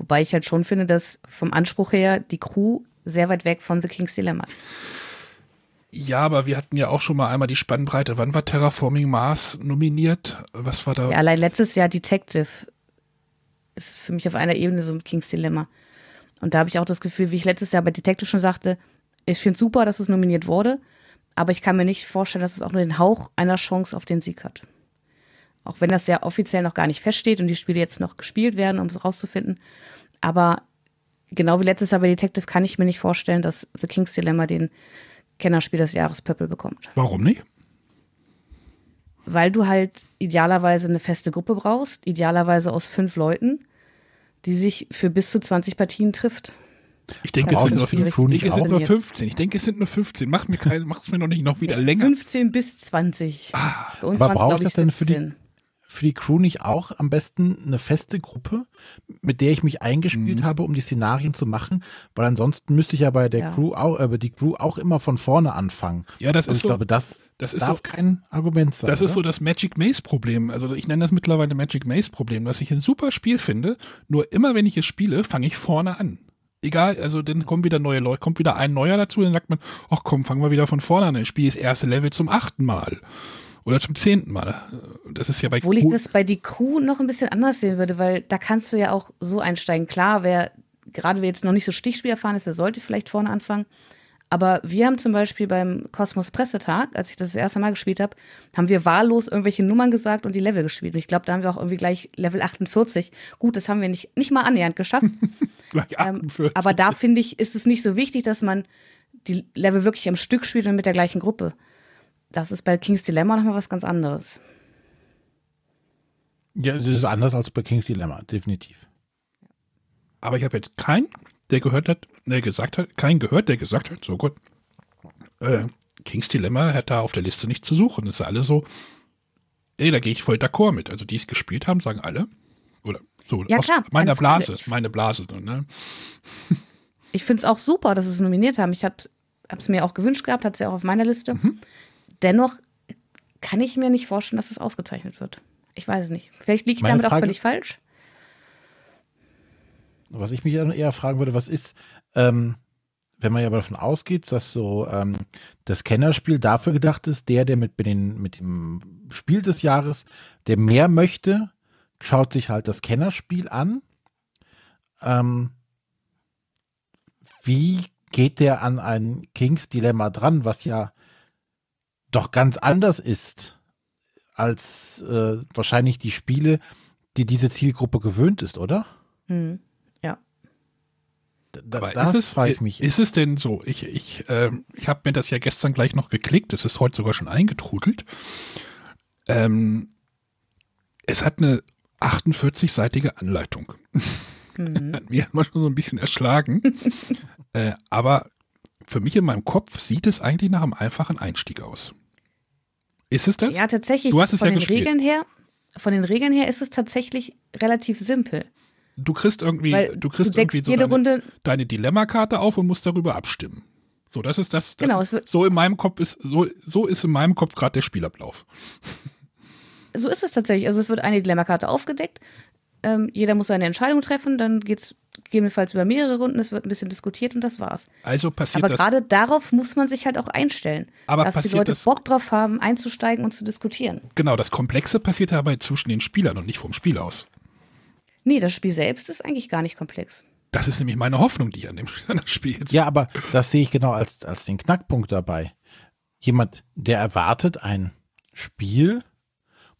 Wobei ich halt schon finde, dass vom Anspruch her die Crew sehr weit weg von The King's Dilemma ist. Ja, aber wir hatten ja auch schon mal einmal die Spannbreite. Wann war Terraforming Mars nominiert? Was war da? Ja, allein letztes Jahr Detective ist für mich auf einer Ebene so ein King's Dilemma. Und da habe ich auch das Gefühl, wie ich letztes Jahr bei Detective schon sagte, ich finde es super, dass es nominiert wurde, aber ich kann mir nicht vorstellen, dass es auch nur den Hauch einer Chance auf den Sieg hat. Auch wenn das ja offiziell noch gar nicht feststeht und die Spiele jetzt noch gespielt werden, um es rauszufinden. Aber genau wie letztes Jahr bei Detective kann ich mir nicht vorstellen, dass The King's Dilemma den Kennerspiel des Jahres Pöppel bekommt. Warum nicht? Weil du halt idealerweise eine feste Gruppe brauchst, idealerweise aus fünf Leuten, die sich für bis zu 20 Partien trifft. Ich denke, es sind nur 15. Ich, sind nur 15. ich denke, es sind nur 15. Mach mir keine, mach's mir noch nicht noch wieder länger. 15 bis 20. Ah, aber braucht ich, das denn für die, für die Crew nicht auch am besten eine feste Gruppe, mit der ich mich eingespielt mhm. habe, um die Szenarien zu machen? Weil ansonsten müsste ich ja bei der ja. Crew auch, äh, die Crew auch immer von vorne anfangen. Ja, das Und also ist ich so. glaube, das, das darf so, kein Argument sein. Das ist so das Magic Maze Problem. Also ich nenne das mittlerweile Magic Maze Problem, dass ich ein super Spiel finde. Nur immer wenn ich es spiele, fange ich vorne an. Egal, also dann mhm. kommen wieder neue Leute, kommt wieder ein neuer dazu, dann sagt man, ach komm, fangen wir wieder von vorne an. Ich spiele das erste Level zum achten Mal oder zum zehnten Mal. Das ist ja bei Obwohl Crew ich das bei die Crew noch ein bisschen anders sehen würde, weil da kannst du ja auch so einsteigen. Klar, wer gerade wer jetzt noch nicht so Stichspiel erfahren ist, der sollte vielleicht vorne anfangen. Aber wir haben zum Beispiel beim Kosmos Pressetag, als ich das, das erste Mal gespielt habe, haben wir wahllos irgendwelche Nummern gesagt und die Level gespielt. Und ich glaube, da haben wir auch irgendwie gleich Level 48. Gut, das haben wir nicht, nicht mal annähernd geschafft. [LAUGHS] gleich 48. Ähm, aber da finde ich, ist es nicht so wichtig, dass man die Level wirklich am Stück spielt und mit der gleichen Gruppe das ist bei King's Dilemma nochmal was ganz anderes. Ja, es ist anders als bei King's Dilemma, definitiv. Aber ich habe jetzt keinen, der gehört hat, der gesagt hat, keinen gehört, der gesagt hat, so gut, äh, King's Dilemma hat da auf der Liste nichts zu suchen. Das ist alles so, ey, da gehe ich voll d'accord mit. Also die es gespielt haben, sagen alle, oder so, ja, aus klar, meiner Blase, meine Blase. Ne? Ich finde es auch super, dass sie es nominiert haben. Ich habe es mir auch gewünscht gehabt, hat es ja auch auf meiner Liste. Mhm. Dennoch kann ich mir nicht vorstellen, dass es das ausgezeichnet wird. Ich weiß es nicht. Vielleicht liege ich Meine damit Frage, auch völlig falsch. Was ich mich eher fragen würde, was ist, ähm, wenn man ja davon ausgeht, dass so ähm, das Kennerspiel dafür gedacht ist, der, der mit, den, mit dem Spiel des Jahres, der mehr möchte, schaut sich halt das Kennerspiel an. Ähm, wie geht der an ein Kings Dilemma dran, was ja doch ganz anders ist als äh, wahrscheinlich die Spiele, die diese Zielgruppe gewöhnt ist, oder? Hm. Ja. Da, Aber das ist frage ich äh, mich. Ist es denn so? Ich, ich, ähm, ich habe mir das ja gestern gleich noch geklickt. Es ist heute sogar schon eingetrudelt. Ähm, es hat eine 48-seitige Anleitung. Mhm. [LAUGHS] hat mir immer schon so ein bisschen erschlagen. [LAUGHS] äh, aber für mich in meinem Kopf sieht es eigentlich nach einem einfachen Einstieg aus. Ist es das? Ja, tatsächlich. Du hast es von ja den Regeln her, von den Regeln her ist es tatsächlich relativ simpel. Du kriegst irgendwie, Weil du kriegst du irgendwie so jede deine, Runde deine Dilemmakarte auf und musst darüber abstimmen. So, das ist das. das genau. so in meinem Kopf ist so, so ist in meinem Kopf gerade der Spielablauf. So ist es tatsächlich. Also es wird eine Dilemma-Karte aufgedeckt, ähm, jeder muss seine Entscheidung treffen, dann geht es gegebenenfalls über mehrere Runden, es wird ein bisschen diskutiert und das war's. Also passiert Aber gerade darauf muss man sich halt auch einstellen, aber dass die Leute das Bock drauf haben, einzusteigen und zu diskutieren. Genau, das Komplexe passiert dabei zwischen den Spielern und nicht vom Spiel aus. Nee, das Spiel selbst ist eigentlich gar nicht komplex. Das ist nämlich meine Hoffnung, die ich an dem [LAUGHS] Spiel jetzt. Ja, aber das sehe ich genau als, als den Knackpunkt dabei. Jemand, der erwartet ein Spiel,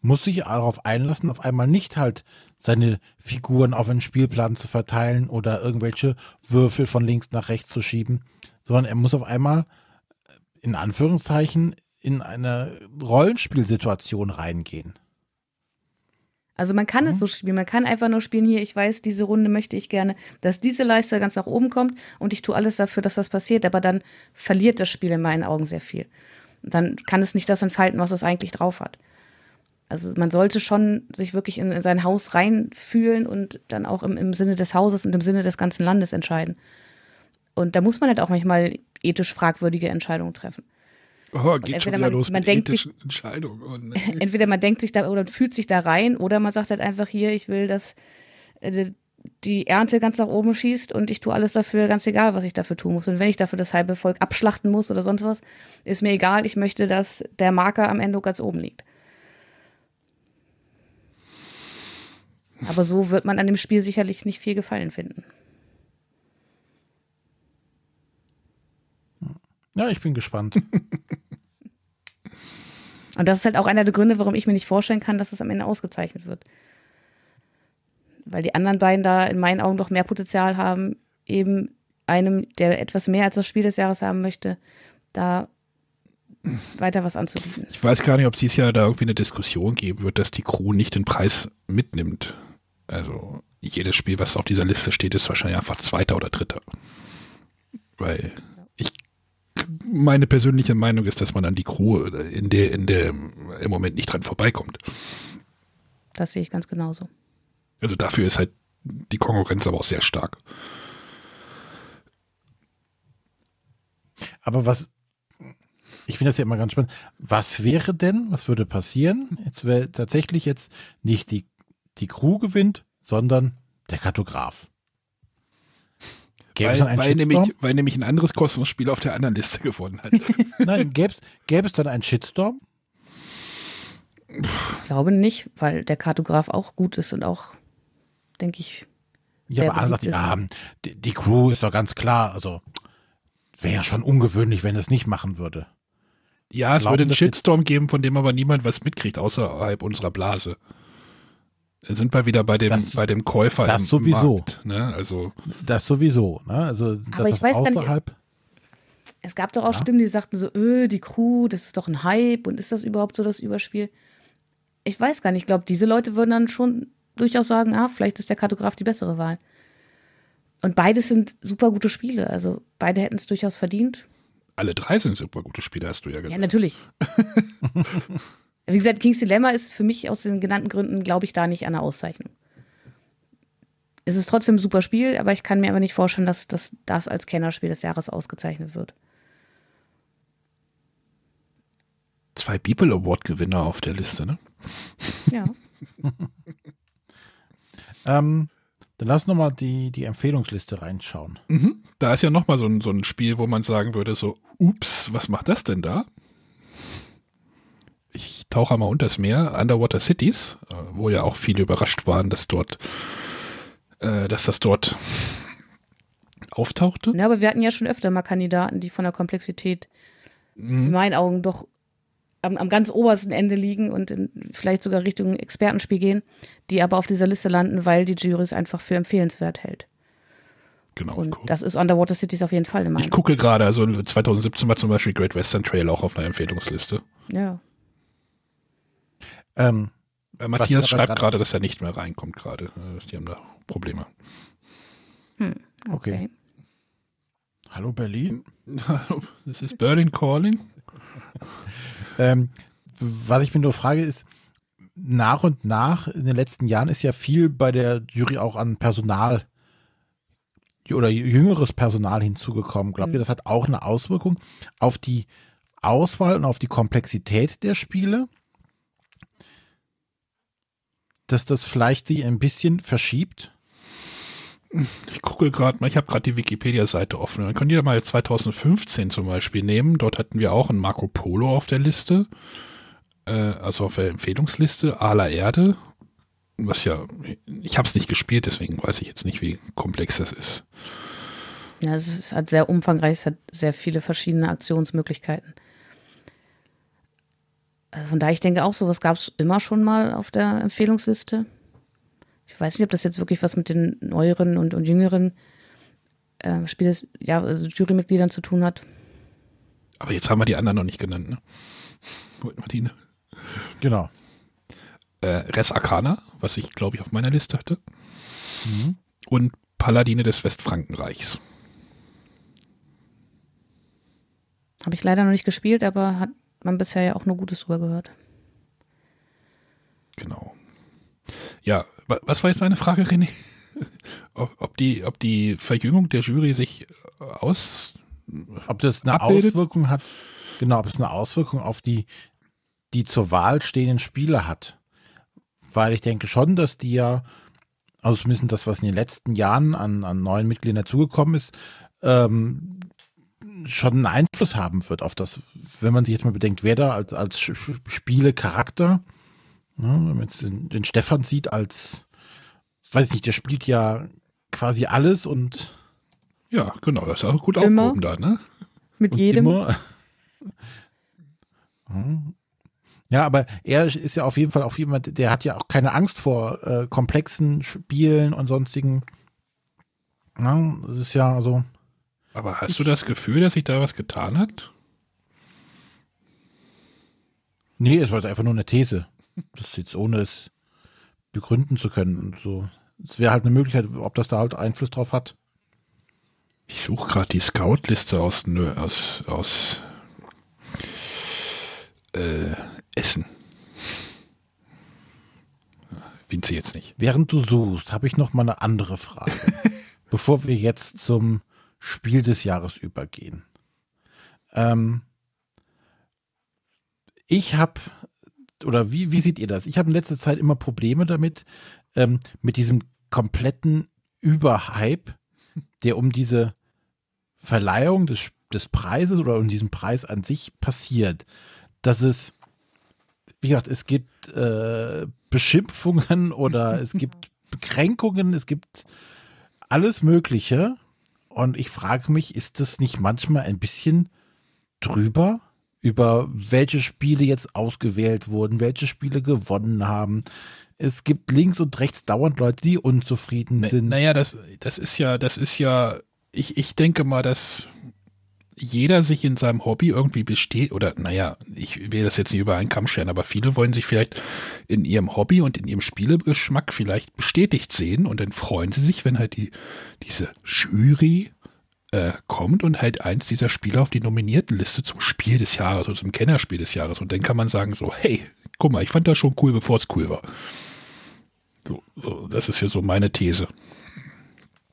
muss sich darauf einlassen, auf einmal nicht halt seine Figuren auf einen Spielplan zu verteilen oder irgendwelche Würfel von links nach rechts zu schieben, sondern er muss auf einmal äh, in Anführungszeichen in eine Rollenspielsituation reingehen. Also man kann mhm. es so spielen, man kann einfach nur spielen, hier, ich weiß, diese Runde möchte ich gerne, dass diese Leiste ganz nach oben kommt und ich tue alles dafür, dass das passiert, aber dann verliert das Spiel in meinen Augen sehr viel. Und dann kann es nicht das entfalten, was es eigentlich drauf hat. Also man sollte schon sich wirklich in, in sein Haus reinfühlen und dann auch im, im Sinne des Hauses und im Sinne des ganzen Landes entscheiden. Und da muss man halt auch manchmal ethisch fragwürdige Entscheidungen treffen. Oh, geht entweder schon man, los man mit denkt sich, Entscheidung. Oh, nee. [LAUGHS] Entweder man denkt sich da oder fühlt sich da rein oder man sagt halt einfach hier, ich will, dass äh, die Ernte ganz nach oben schießt und ich tue alles dafür, ganz egal, was ich dafür tun muss. Und wenn ich dafür das halbe Volk abschlachten muss oder sonst was, ist mir egal, ich möchte, dass der Marker am Ende ganz oben liegt. Aber so wird man an dem Spiel sicherlich nicht viel Gefallen finden. Ja, ich bin gespannt. [LAUGHS] Und das ist halt auch einer der Gründe, warum ich mir nicht vorstellen kann, dass es am Ende ausgezeichnet wird. Weil die anderen beiden da in meinen Augen doch mehr Potenzial haben, eben einem, der etwas mehr als das Spiel des Jahres haben möchte, da weiter was anzubieten. Ich weiß gar nicht, ob es dieses Jahr da irgendwie eine Diskussion geben wird, dass die Crew nicht den Preis mitnimmt. Also jedes Spiel, was auf dieser Liste steht, ist wahrscheinlich einfach Zweiter oder Dritter. Weil ich meine persönliche Meinung ist, dass man an die Crew in der, in der im Moment nicht dran vorbeikommt. Das sehe ich ganz genauso. Also dafür ist halt die Konkurrenz aber auch sehr stark. Aber was, ich finde das ja immer ganz spannend. Was wäre denn, was würde passieren? Jetzt wäre tatsächlich jetzt nicht die die Crew gewinnt, sondern der Kartograf. Gäbe weil, es dann einen weil, nämlich, weil nämlich ein anderes Kosmos-Spiel auf der anderen Liste gewonnen hat. [LAUGHS] Nein, gäbe, gäbe es dann einen Shitstorm? Ich glaube nicht, weil der Kartograf auch gut ist und auch, denke ich. Ja, aber alle sagt, ja, die, die, Crew ist doch ganz klar. Also wäre ja schon ungewöhnlich, wenn es nicht machen würde. Ja, es Glauben, würde einen Shitstorm geben, von dem aber niemand was mitkriegt, außerhalb unserer Blase sind wir wieder bei dem, das, bei dem Käufer das im sowieso. Markt. Ne? Also, das sowieso. Ne? Also, Aber ich weiß gar nicht, es, es, gab doch auch ja? Stimmen, die sagten so, öh, die Crew, das ist doch ein Hype und ist das überhaupt so das Überspiel? Ich weiß gar nicht, ich glaube, diese Leute würden dann schon durchaus sagen, ah, vielleicht ist der Kartograf die bessere Wahl. Und beides sind super gute Spiele, also beide hätten es durchaus verdient. Alle drei sind super gute Spiele, hast du ja gesagt. Ja, natürlich. [LAUGHS] Wie gesagt, King's Dilemma ist für mich aus den genannten Gründen, glaube ich, da nicht an der Auszeichnung. Es ist trotzdem ein super Spiel, aber ich kann mir aber nicht vorstellen, dass, dass das als Kennerspiel des Jahres ausgezeichnet wird. Zwei People Award-Gewinner auf der Liste, ne? Ja. [LAUGHS] ähm, dann lass nochmal die, die Empfehlungsliste reinschauen. Mhm. Da ist ja nochmal so ein, so ein Spiel, wo man sagen würde, so, ups, was macht das denn da? ich tauche einmal unters Meer, Underwater Cities, äh, wo ja auch viele überrascht waren, dass dort, äh, dass das dort auftauchte. Ja, aber wir hatten ja schon öfter mal Kandidaten, die von der Komplexität mhm. in meinen Augen doch am, am, ganz obersten Ende liegen und in, vielleicht sogar Richtung Expertenspiel gehen, die aber auf dieser Liste landen, weil die Jury es einfach für empfehlenswert hält. Genau. Und das ist Underwater Cities auf jeden Fall. immer. Ich gucke gerade, also 2017 war zum Beispiel Great Western Trail auch auf einer Empfehlungsliste. Ja. Ähm, Matthias schreibt gerade, dass er nicht mehr reinkommt gerade. Äh, die haben da Probleme. Hm, okay. okay. Hallo Berlin. Hallo, das ist Berlin Calling. [LAUGHS] ähm, was ich mir nur frage ist, nach und nach in den letzten Jahren ist ja viel bei der Jury auch an Personal oder jüngeres Personal hinzugekommen. Glaubt hm. ihr, das hat auch eine Auswirkung auf die Auswahl und auf die Komplexität der Spiele? dass das vielleicht sich ein bisschen verschiebt? Ich gucke gerade mal, ich habe gerade die Wikipedia-Seite offen. Dann könnt ihr mal 2015 zum Beispiel nehmen. Dort hatten wir auch einen Marco Polo auf der Liste, äh, also auf der Empfehlungsliste aller Erde. Was ja, ich habe es nicht gespielt, deswegen weiß ich jetzt nicht, wie komplex das ist. Ja, es halt sehr umfangreich, es hat sehr viele verschiedene Aktionsmöglichkeiten. Also von daher, ich denke auch, sowas gab es immer schon mal auf der Empfehlungsliste. Ich weiß nicht, ob das jetzt wirklich was mit den neueren und, und jüngeren äh, Spiele, ja, also Jurymitgliedern zu tun hat. Aber jetzt haben wir die anderen noch nicht genannt, ne? Wollten wir die, ne? Genau. Äh, Res Arcana, was ich, glaube ich, auf meiner Liste hatte. Mhm. Und Paladine des Westfrankenreichs. Habe ich leider noch nicht gespielt, aber hat man bisher ja auch nur Gutes drüber gehört. Genau. Ja, was war jetzt deine Frage, René? [LAUGHS] Ob die, ob die Verjüngung der Jury sich äh, aus. Ob das eine abbildet? Auswirkung hat, genau, ob es eine Auswirkung auf die, die zur Wahl stehenden Spieler hat. Weil ich denke schon, dass die ja, also zumindest das, was in den letzten Jahren an, an neuen Mitgliedern dazugekommen ist, ähm, schon einen Einfluss haben wird auf das, wenn man sich jetzt mal bedenkt, wer da als, als Spielecharakter, ne, wenn man jetzt den, den Stefan sieht als, weiß ich nicht, der spielt ja quasi alles und ja, genau, das ist auch gut immer. aufgehoben da, ne? Mit und jedem. Immer. [LAUGHS] Hm. Ja, aber er ist ja auf jeden Fall auch jemand, der hat ja auch keine Angst vor äh, komplexen Spielen und sonstigen. Ja, es ist ja also aber hast du das Gefühl, dass sich da was getan hat? Nee, es war jetzt einfach nur eine These. Das ist jetzt ohne es begründen zu können und so. Es wäre halt eine Möglichkeit, ob das da halt Einfluss drauf hat. Ich suche gerade die Scout-Liste aus, aus, aus äh, Essen. Winze jetzt nicht. Während du suchst, habe ich noch mal eine andere Frage. [LAUGHS] Bevor wir jetzt zum Spiel des Jahres übergehen. Ähm, ich habe, oder wie, wie seht ihr das? Ich habe in letzter Zeit immer Probleme damit, ähm, mit diesem kompletten Überhype, der um diese Verleihung des, des Preises oder um diesen Preis an sich passiert. Dass es, wie gesagt, es gibt äh, Beschimpfungen [LAUGHS] oder es gibt Kränkungen, es gibt alles Mögliche. Und ich frage mich, ist das nicht manchmal ein bisschen drüber, über welche Spiele jetzt ausgewählt wurden, welche Spiele gewonnen haben? Es gibt links und rechts dauernd Leute, die unzufrieden Na, sind. Naja, das, das ist ja, das ist ja, ich, ich denke mal, dass jeder sich in seinem Hobby irgendwie besteht, oder naja, ich will das jetzt nicht über einen Kamm scheren, aber viele wollen sich vielleicht in ihrem Hobby und in ihrem Spielegeschmack vielleicht bestätigt sehen und dann freuen sie sich, wenn halt die, diese Jury äh, kommt und halt eins dieser Spiele auf die Nominiertenliste zum Spiel des Jahres oder zum Kennerspiel des Jahres und dann kann man sagen so, hey, guck mal, ich fand das schon cool, bevor es cool war. So, so, das ist ja so meine These.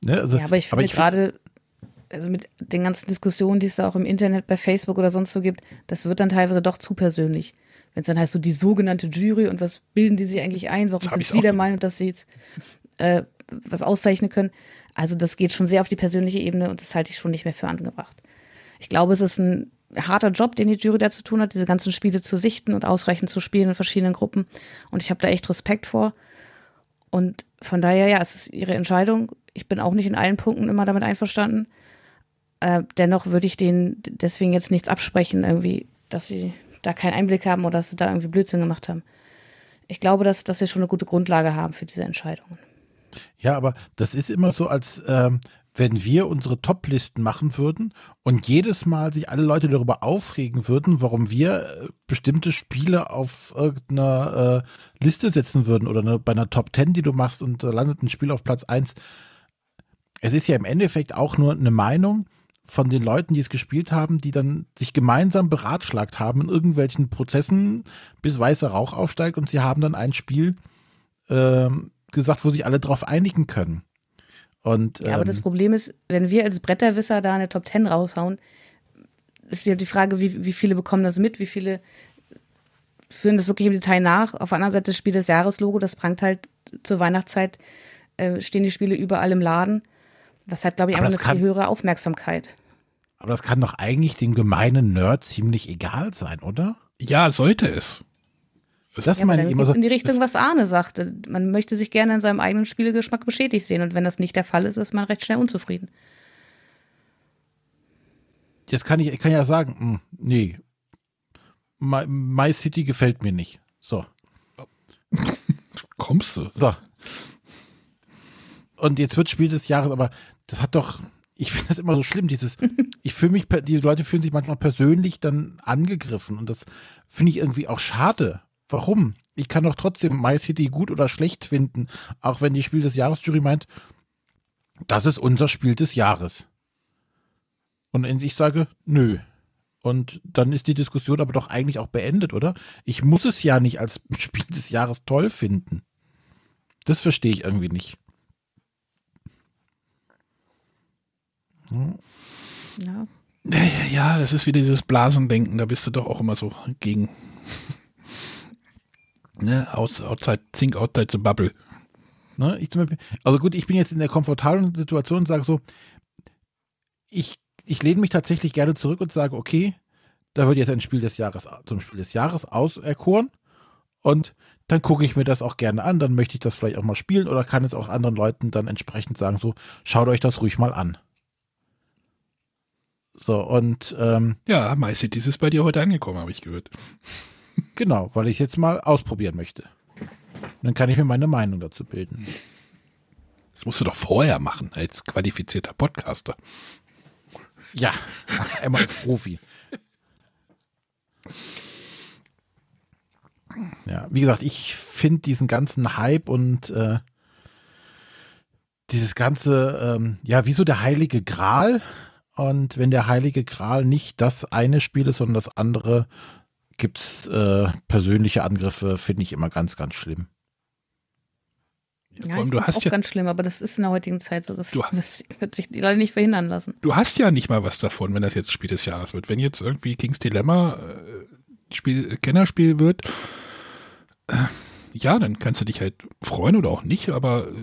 Ne, also, ja, aber ich finde gerade also mit den ganzen Diskussionen, die es da auch im Internet bei Facebook oder sonst so gibt, das wird dann teilweise doch zu persönlich. Wenn es dann heißt, so die sogenannte Jury und was bilden die sich eigentlich ein, warum sind sie der Meinung, dass sie jetzt äh, was auszeichnen können. Also das geht schon sehr auf die persönliche Ebene und das halte ich schon nicht mehr für angebracht. Ich glaube, es ist ein harter Job, den die Jury da zu tun hat, diese ganzen Spiele zu sichten und ausreichend zu spielen in verschiedenen Gruppen. Und ich habe da echt Respekt vor. Und von daher, ja, es ist ihre Entscheidung. Ich bin auch nicht in allen Punkten immer damit einverstanden. Äh, dennoch würde ich denen deswegen jetzt nichts absprechen, irgendwie, dass sie da keinen Einblick haben oder dass sie da irgendwie Blödsinn gemacht haben. Ich glaube, dass, dass wir schon eine gute Grundlage haben für diese Entscheidungen. Ja, aber das ist immer so, als ähm, wenn wir unsere Top-Listen machen würden und jedes Mal sich alle Leute darüber aufregen würden, warum wir äh, bestimmte Spiele auf irgendeiner äh, Liste setzen würden oder eine, bei einer Top 10, die du machst und da äh, landet ein Spiel auf Platz 1. Es ist ja im Endeffekt auch nur eine Meinung, von den Leuten, die es gespielt haben, die dann sich gemeinsam beratschlagt haben in irgendwelchen Prozessen, bis weißer Rauch aufsteigt und sie haben dann ein Spiel äh, gesagt, wo sich alle drauf einigen können. Und, ähm, ja, aber das ähm, Problem ist, wenn wir als Bretterwisser da eine Top Ten raushauen, ist ja die Frage, wie, wie viele bekommen das mit, wie viele führen das wirklich im Detail nach. Auf der anderen Seite das Spiel des Jahreslogo, das prangt halt zur Weihnachtszeit, äh, stehen die Spiele überall im Laden das hat, glaube ich, einfach eine kann, viel höhere Aufmerksamkeit. Aber das kann doch eigentlich dem gemeinen Nerd ziemlich egal sein, oder? Ja, sollte es. Das ja, meine ich immer so. In die Richtung, was Arne sagte. Man möchte sich gerne in seinem eigenen Spielegeschmack beschädigt sehen. Und wenn das nicht der Fall ist, ist man recht schnell unzufrieden. Jetzt kann ich, ich kann ja sagen, hm, nee, My, My, City gefällt mir nicht. So. [LAUGHS] Kommst du? So. Und jetzt wird Spiel des Jahres, aber das hat doch, ich finde das immer so schlimm, dieses, ich fühle mich, die Leute fühlen sich manchmal persönlich dann angegriffen und das finde ich irgendwie auch schade. Warum? Ich kann doch trotzdem My City gut oder schlecht finden, auch wenn die Spiel des Jahres Jury meint, das ist unser Spiel des Jahres. Und ich sage, nö. Und dann ist die Diskussion aber doch eigentlich auch beendet, oder? Ich muss es ja nicht als [LAUGHS] Spiel des Jahres toll finden. Das verstehe ich irgendwie nicht. Ja. Ja, ja, ja, das ist wieder dieses Blasendenken, da bist du doch auch immer so gegen. [LAUGHS] ne, outside, think outside the bubble. Ne, ich zum Beispiel, also gut, ich bin jetzt in der komfortablen Situation und sage so, ich, ich lehne mich tatsächlich gerne zurück und sage, okay, da wird jetzt ein Spiel des Jahres zum Spiel des Jahres auserkoren und dann gucke ich mir das auch gerne an, dann möchte ich das vielleicht auch mal spielen oder kann es auch anderen Leuten dann entsprechend sagen, so, schaut euch das ruhig mal an. So, und ähm, ja, MyCities ist bei dir heute angekommen, habe ich gehört. Genau, weil ich jetzt mal ausprobieren möchte. Und dann kann ich mir meine Meinung dazu bilden. Das musst du doch vorher machen, als qualifizierter Podcaster. Ja, [LAUGHS] einmal als Profi. Ja, wie gesagt, ich finde diesen ganzen Hype und äh, dieses ganze, ähm, ja, wieso der heilige Gral und wenn der Heilige Gral nicht das eine Spiel ist, sondern das andere, gibt es äh, persönliche Angriffe, finde ich immer ganz, ganz schlimm. Ja, allem, du hast auch ja, ganz schlimm, aber das ist in der heutigen Zeit so. Das, du, das wird sich leider nicht verhindern lassen. Du hast ja nicht mal was davon, wenn das jetzt Spiel des Jahres wird. Wenn jetzt irgendwie Kings Dilemma äh, Spiel, Kennerspiel wird, äh, ja, dann kannst du dich halt freuen oder auch nicht, aber äh,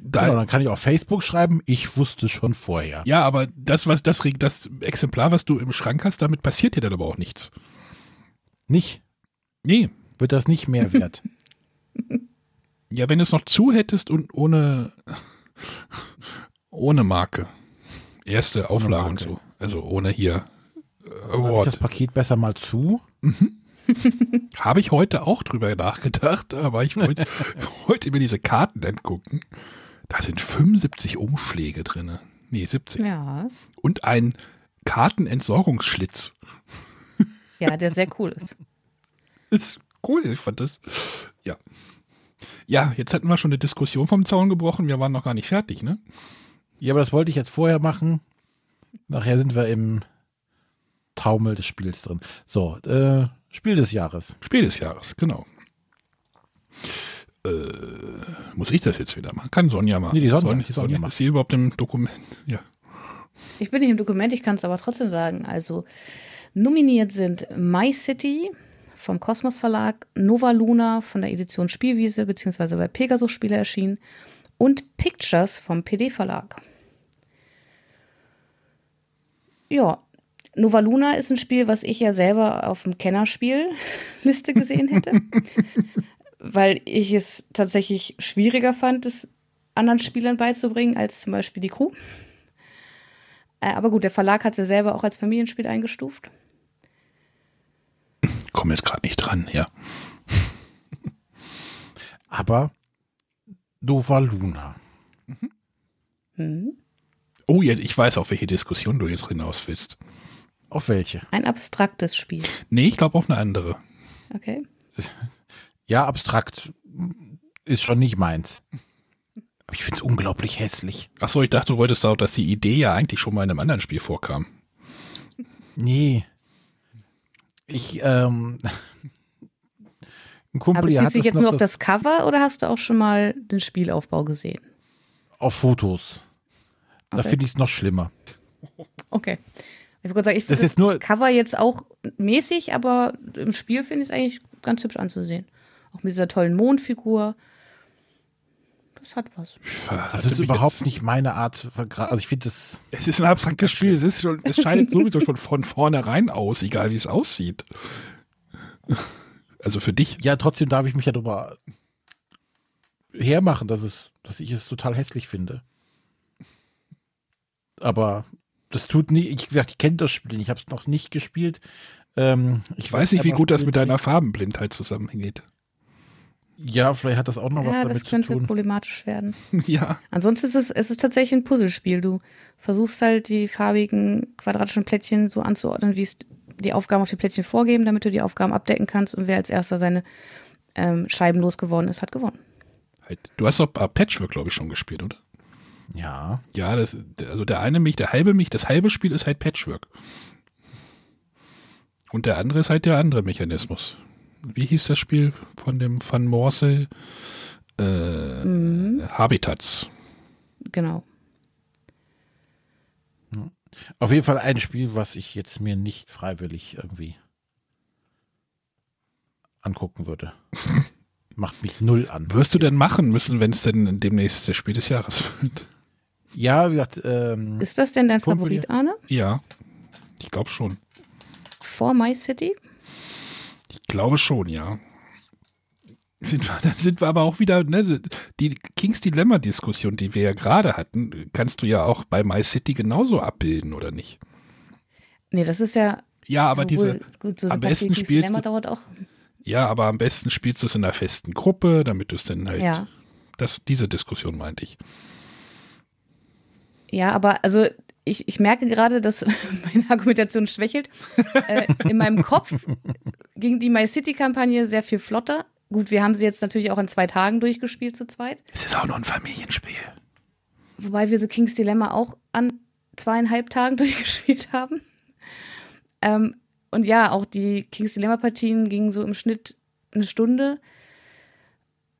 da genau, dann kann ich auf Facebook schreiben, ich wusste schon vorher. Ja, aber das, was das, das Exemplar, was du im Schrank hast, damit passiert dir dann aber auch nichts. Nicht? Nee. Wird das nicht mehr wert? [LAUGHS] [LAUGHS] ja, wenn du es noch zu hättest und ohne, ohne Marke. Erste Auflage und so. Also ohne hier. Äh, Award. Ich das Paket besser mal zu. Mhm. [LAUGHS] Habe ich heute auch drüber nachgedacht, aber ich wollte mir diese Karten angucken. Da sind 75 Umschläge drin. Nee, 70. Ja. Und ein Kartenentsorgungsschlitz. Ja, der sehr cool ist. ist cool, ich fand das. Ja. Ja, jetzt hatten wir schon eine Diskussion vom Zaun gebrochen. Wir waren noch gar nicht fertig, ne? Ja, aber das wollte ich jetzt vorher machen. Nachher sind wir im Taumel des Spiels drin. So, äh, Spiel des Jahres. Spiel des Jahres, genau. Äh, muss ich das jetzt wieder machen? Kann Sonja machen. Nee, die Sonja. Sonja, die Sonja, Sonja ist sie überhaupt im Dokument? Ja. Ich bin nicht im Dokument, ich kann es aber trotzdem sagen. Also nominiert sind My City vom Kosmos Verlag, Nova Luna von der Edition Spielwiese beziehungsweise bei Pegasus Spiele erschienen und Pictures vom PD Verlag. Ja, Nova Luna ist ein Spiel, was ich ja selber auf dem Kennerspielliste gesehen hätte. [LAUGHS] weil ich es tatsächlich schwieriger fand, es anderen Spielern beizubringen, als zum Beispiel die Crew. Äh, aber gut, der Verlag hat es ja selber auch als Familienspiel eingestuft. Komme jetzt gerade nicht dran, ja. [LAUGHS] Aber Nova Luna. Mhm. Oh, jetzt, ich weiß, auf welche Diskussion du jetzt hinaus willst. Auf welche? Ein abstraktes Spiel. Nee, ich glaube auf eine andere. Okay. [LAUGHS] Ja, abstrakt ist schon nicht meins. Aber ich finde es unglaublich hässlich. Achso, ich dachte, du wolltest auch, dass die Idee ja eigentlich schon mal in einem anderen Spiel vorkam. Nee. Ich, ähm. Ein Kumpel, Aber ziehst du dich jetzt nur auf das, das Cover oder hast du auch schon mal den Spielaufbau gesehen? Auf Fotos. Da okay. finde ich es noch schlimmer. Okay. Ich würde sagen, ich finde das, das, Cover jetzt auch mäßig, aber im Spiel finde ich es eigentlich ganz hübsch anzusehen. Auch mit dieser tollen Mondfigur. Das hat was. Das, also das ist überhaupt das nicht meine Art. Also ich finde das. Es ist ein abstraktes Spiel. Es, ist schon, es scheidet [LAUGHS] sowieso schon von vornherein aus, egal wie es aussieht. Also für dich. Ja, trotzdem darf ich mich ja darüber hermachen, dass, es, dass ich es total hässlich finde. Aber das tut nie, ich gesagt, ich kenne das Spiel, ich habe es noch nicht gespielt. Ähm, ich, ich, weiß nicht, wie gut das mit deiner Farbenblindheit zusammenhängt. Ja, vielleicht hat das auch noch ja, was damit zu tun. Das könnte problematisch werden. [LAUGHS] ja. Ansonsten ist es, es ist tatsächlich ein Puzzlespiel. Du versuchst halt die farbigen quadratischen Plättchen so anzuordnen, wie es die Aufgaben auf die Plättchen vorgeben, damit du die Aufgaben abdecken kannst und wer als erster seine ähm, Scheiben losgeworden ist, hat gewonnen. Halt, du hast doch äh, Patchwork, glaube ich, schon gespielt, oder? Ja. Ja, das, also der eine Mich, der halbe Mich, das halbe Spiel ist halt Patchwork. Und der andere ist halt der andere Mechanismus wie hieß das Spiel von dem Van Morsel? Äh, mhm. Habitats. Genau. Auf jeden Fall ein Spiel, was ich jetzt mir nicht freiwillig irgendwie angucken würde. [LAUGHS] Macht mich null an. Wirst du denn machen müssen, wenn es denn demnächst das Spiel des Jahres wird? Ja, wie gesagt. Ähm, Ist das denn dein Favorit, Arne? Ja, ich glaube schon. For My City? glaube schon, ja. Sind wir, [LAUGHS] dann sind wir aber auch wieder, ne, die Kings Dilemma-Diskussion, die wir ja gerade hatten, kannst du ja auch bei My City genauso abbilden, oder nicht? Nee, das ist ja. Ja, aber diese. Gut, so am besten Kings spielst Dilemma du, dauert auch. Ja, aber am besten spielst du es in einer festen Gruppe, damit du es dann halt. Ja. Das, diese Diskussion meinte ich. Ja, aber also ich, ich merke gerade, dass [LAUGHS] meine Argumentation schwächelt. äh, in meinem Kopf ging die My City-Kampagne sehr viel flotter. Gut, wir haben sie jetzt natürlich auch in zwei Tagen durchgespielt zu zweit. Es ist auch nur ein Familienspiel. Wobei wir so King's Dilemma auch an zweieinhalb Tagen [LAUGHS] durchgespielt haben. Ähm, und ja, auch die King's Dilemma-Partien gingen so im Schnitt eine Stunde.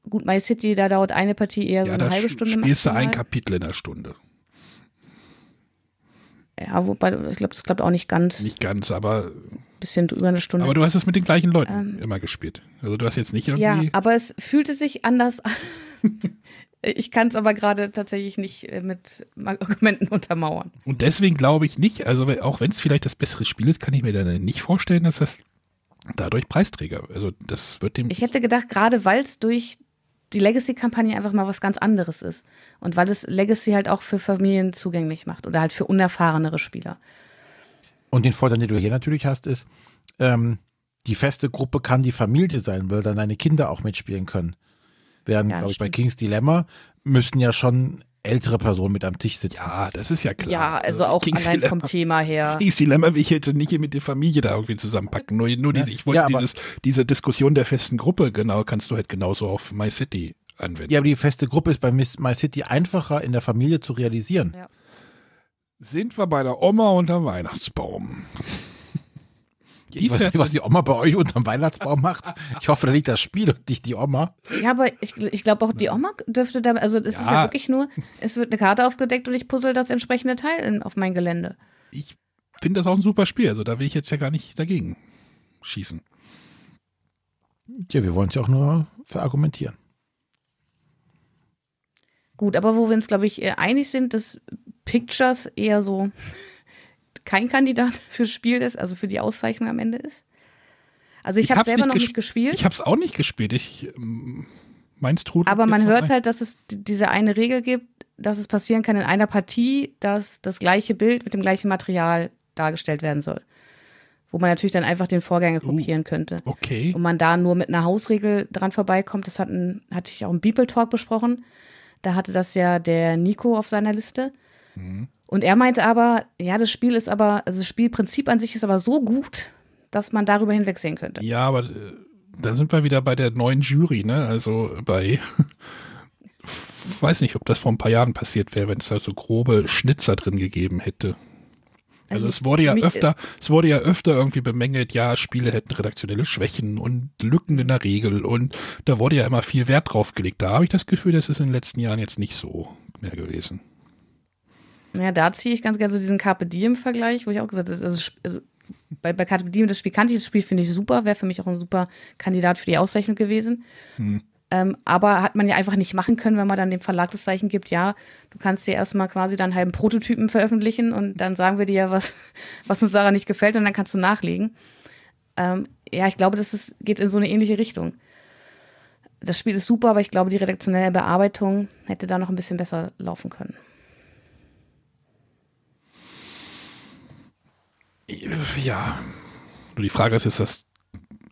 Gut, My City, da dauert eine Partie eher ja, so eine halbe Stunde. Spielst du ein Kapitel in der Stunde. Ja, wobei, ich glaube, es klappt auch nicht ganz. Nicht ganz, aber. Ein Bisschen über eine Stunde. Aber du hast es mit den gleichen Leuten ähm, immer gespielt. Also du hast jetzt nicht irgendwie. Ja, aber es fühlte sich anders an. [LAUGHS] ich kann es aber gerade tatsächlich nicht äh, mit Argumenten [LAUGHS] untermauern. Und deswegen glaube ich nicht, also auch wenn es vielleicht das bessere Spiel ist, kann ich mir dann nicht vorstellen, dass das dadurch Preisträger. Also das wird dem. Ich hätte gedacht, gerade weil es durch die Legacy-Kampagne einfach mal was ganz anderes ist. Und weil es Legacy halt auch für Familien zugänglich macht oder halt für unerfahrenere Spieler. Und den Vorteil, den du hier natürlich hast, ist, ähm, die feste Gruppe kann die Familie sein, weil dann deine Kinder auch mitspielen können. Während, ja, glaube ich, stimmt. bei King's Dilemma müssen ja schon ältere Person mit am Tisch sitzen. Ja, das ist ja klar. Ja, also auch Kings allein Dilemma, vom Thema her. Kings Dilemma will ich jetzt nicht mit der Familie da irgendwie zusammenpacken. Nur, nur ja. diese, ich wollte ja, dieses, diese Diskussion der festen Gruppe, genau, kannst du halt genauso auf My City anwenden. Ja, aber die feste Gruppe ist bei My City einfacher in der Familie zu realisieren. Ja. Sind wir bei der Oma unter Weihnachtsbaum? Die ich weiß nicht, was die Oma bei euch unterm Weihnachtsbaum macht. Ich hoffe, da liegt das Spiel und nicht die Oma. Ja, aber ich, ich glaube auch, die Oma dürfte da, also es ja. ist ja wirklich nur, es wird eine Karte aufgedeckt und ich puzzle das entsprechende Teil auf mein Gelände. Ich finde das auch ein super Spiel, also da will ich jetzt ja gar nicht dagegen schießen. Tja, wir wollen es ja auch nur verargumentieren. Gut, aber wo wir uns, glaube ich, äh, einig sind, dass Pictures eher so kein Kandidat [LAUGHS] fürs Spiel ist, also für die Auszeichnung am Ende ist. Also ich, ich habe selber noch nicht gespielt. Ich habe es auch nicht gespielt. Ich ähm, mm, meins trug. Aber man hört halt, dass es diese eine Regel gibt, dass es passieren kann in einer Partie, dass das gleiche Bild mit dem gleichen Material dargestellt werden soll. Wo man natürlich dann einfach den Vorgänger kopieren oh, uh, könnte. Okay. Und man da nur mit einer Hausregel dran vorbeikommt. Das hatten, hatte ich auch im People Talk besprochen. Da hatte das ja der Nico auf seiner Liste. Mhm. Und er meinte aber, ja, das Spiel ist aber, also das Spielprinzip an sich ist aber so gut, dass man darüber hinwegsehen könnte. Ja, aber äh, da sind wir wieder bei der neuen Jury, ne? Also bei, [LAUGHS] weiß nicht, ob das vor ein paar Jahren passiert wäre, wenn es da so grobe Schnitzer drin gegeben hätte. Also, also es wurde ja öfter, es wurde ja öfter irgendwie bemängelt, ja, Spiele hätten redaktionelle Schwächen und Lücken in der Regel und da wurde ja immer viel Wert drauf gelegt. Da habe ich das Gefühl, das ist in den letzten Jahren jetzt nicht so mehr gewesen. Ja, da ziehe ich ganz gerne so diesen Carpe Diem-Vergleich, wo ich auch gesagt habe, also, also bei, bei Carpe Diem, das Spiel kannte ich, das Spiel finde ich super, wäre für mich auch ein super Kandidat für die Auszeichnung gewesen. Hm. Ähm, aber hat man ja einfach nicht machen können, wenn man dann dem Verlag das Zeichen gibt, ja, du kannst dir erstmal quasi deinen halben Prototypen veröffentlichen und dann sagen wir dir ja, was, [LAUGHS] was uns daran nicht gefällt und dann kannst du nachlegen. Ähm, ja, ich glaube, das ist, geht in so eine ähnliche Richtung. Das Spiel ist super, aber ich glaube, die redaktionelle Bearbeitung hätte da noch ein bisschen besser laufen können. Ja. Nur die Frage ist, ist das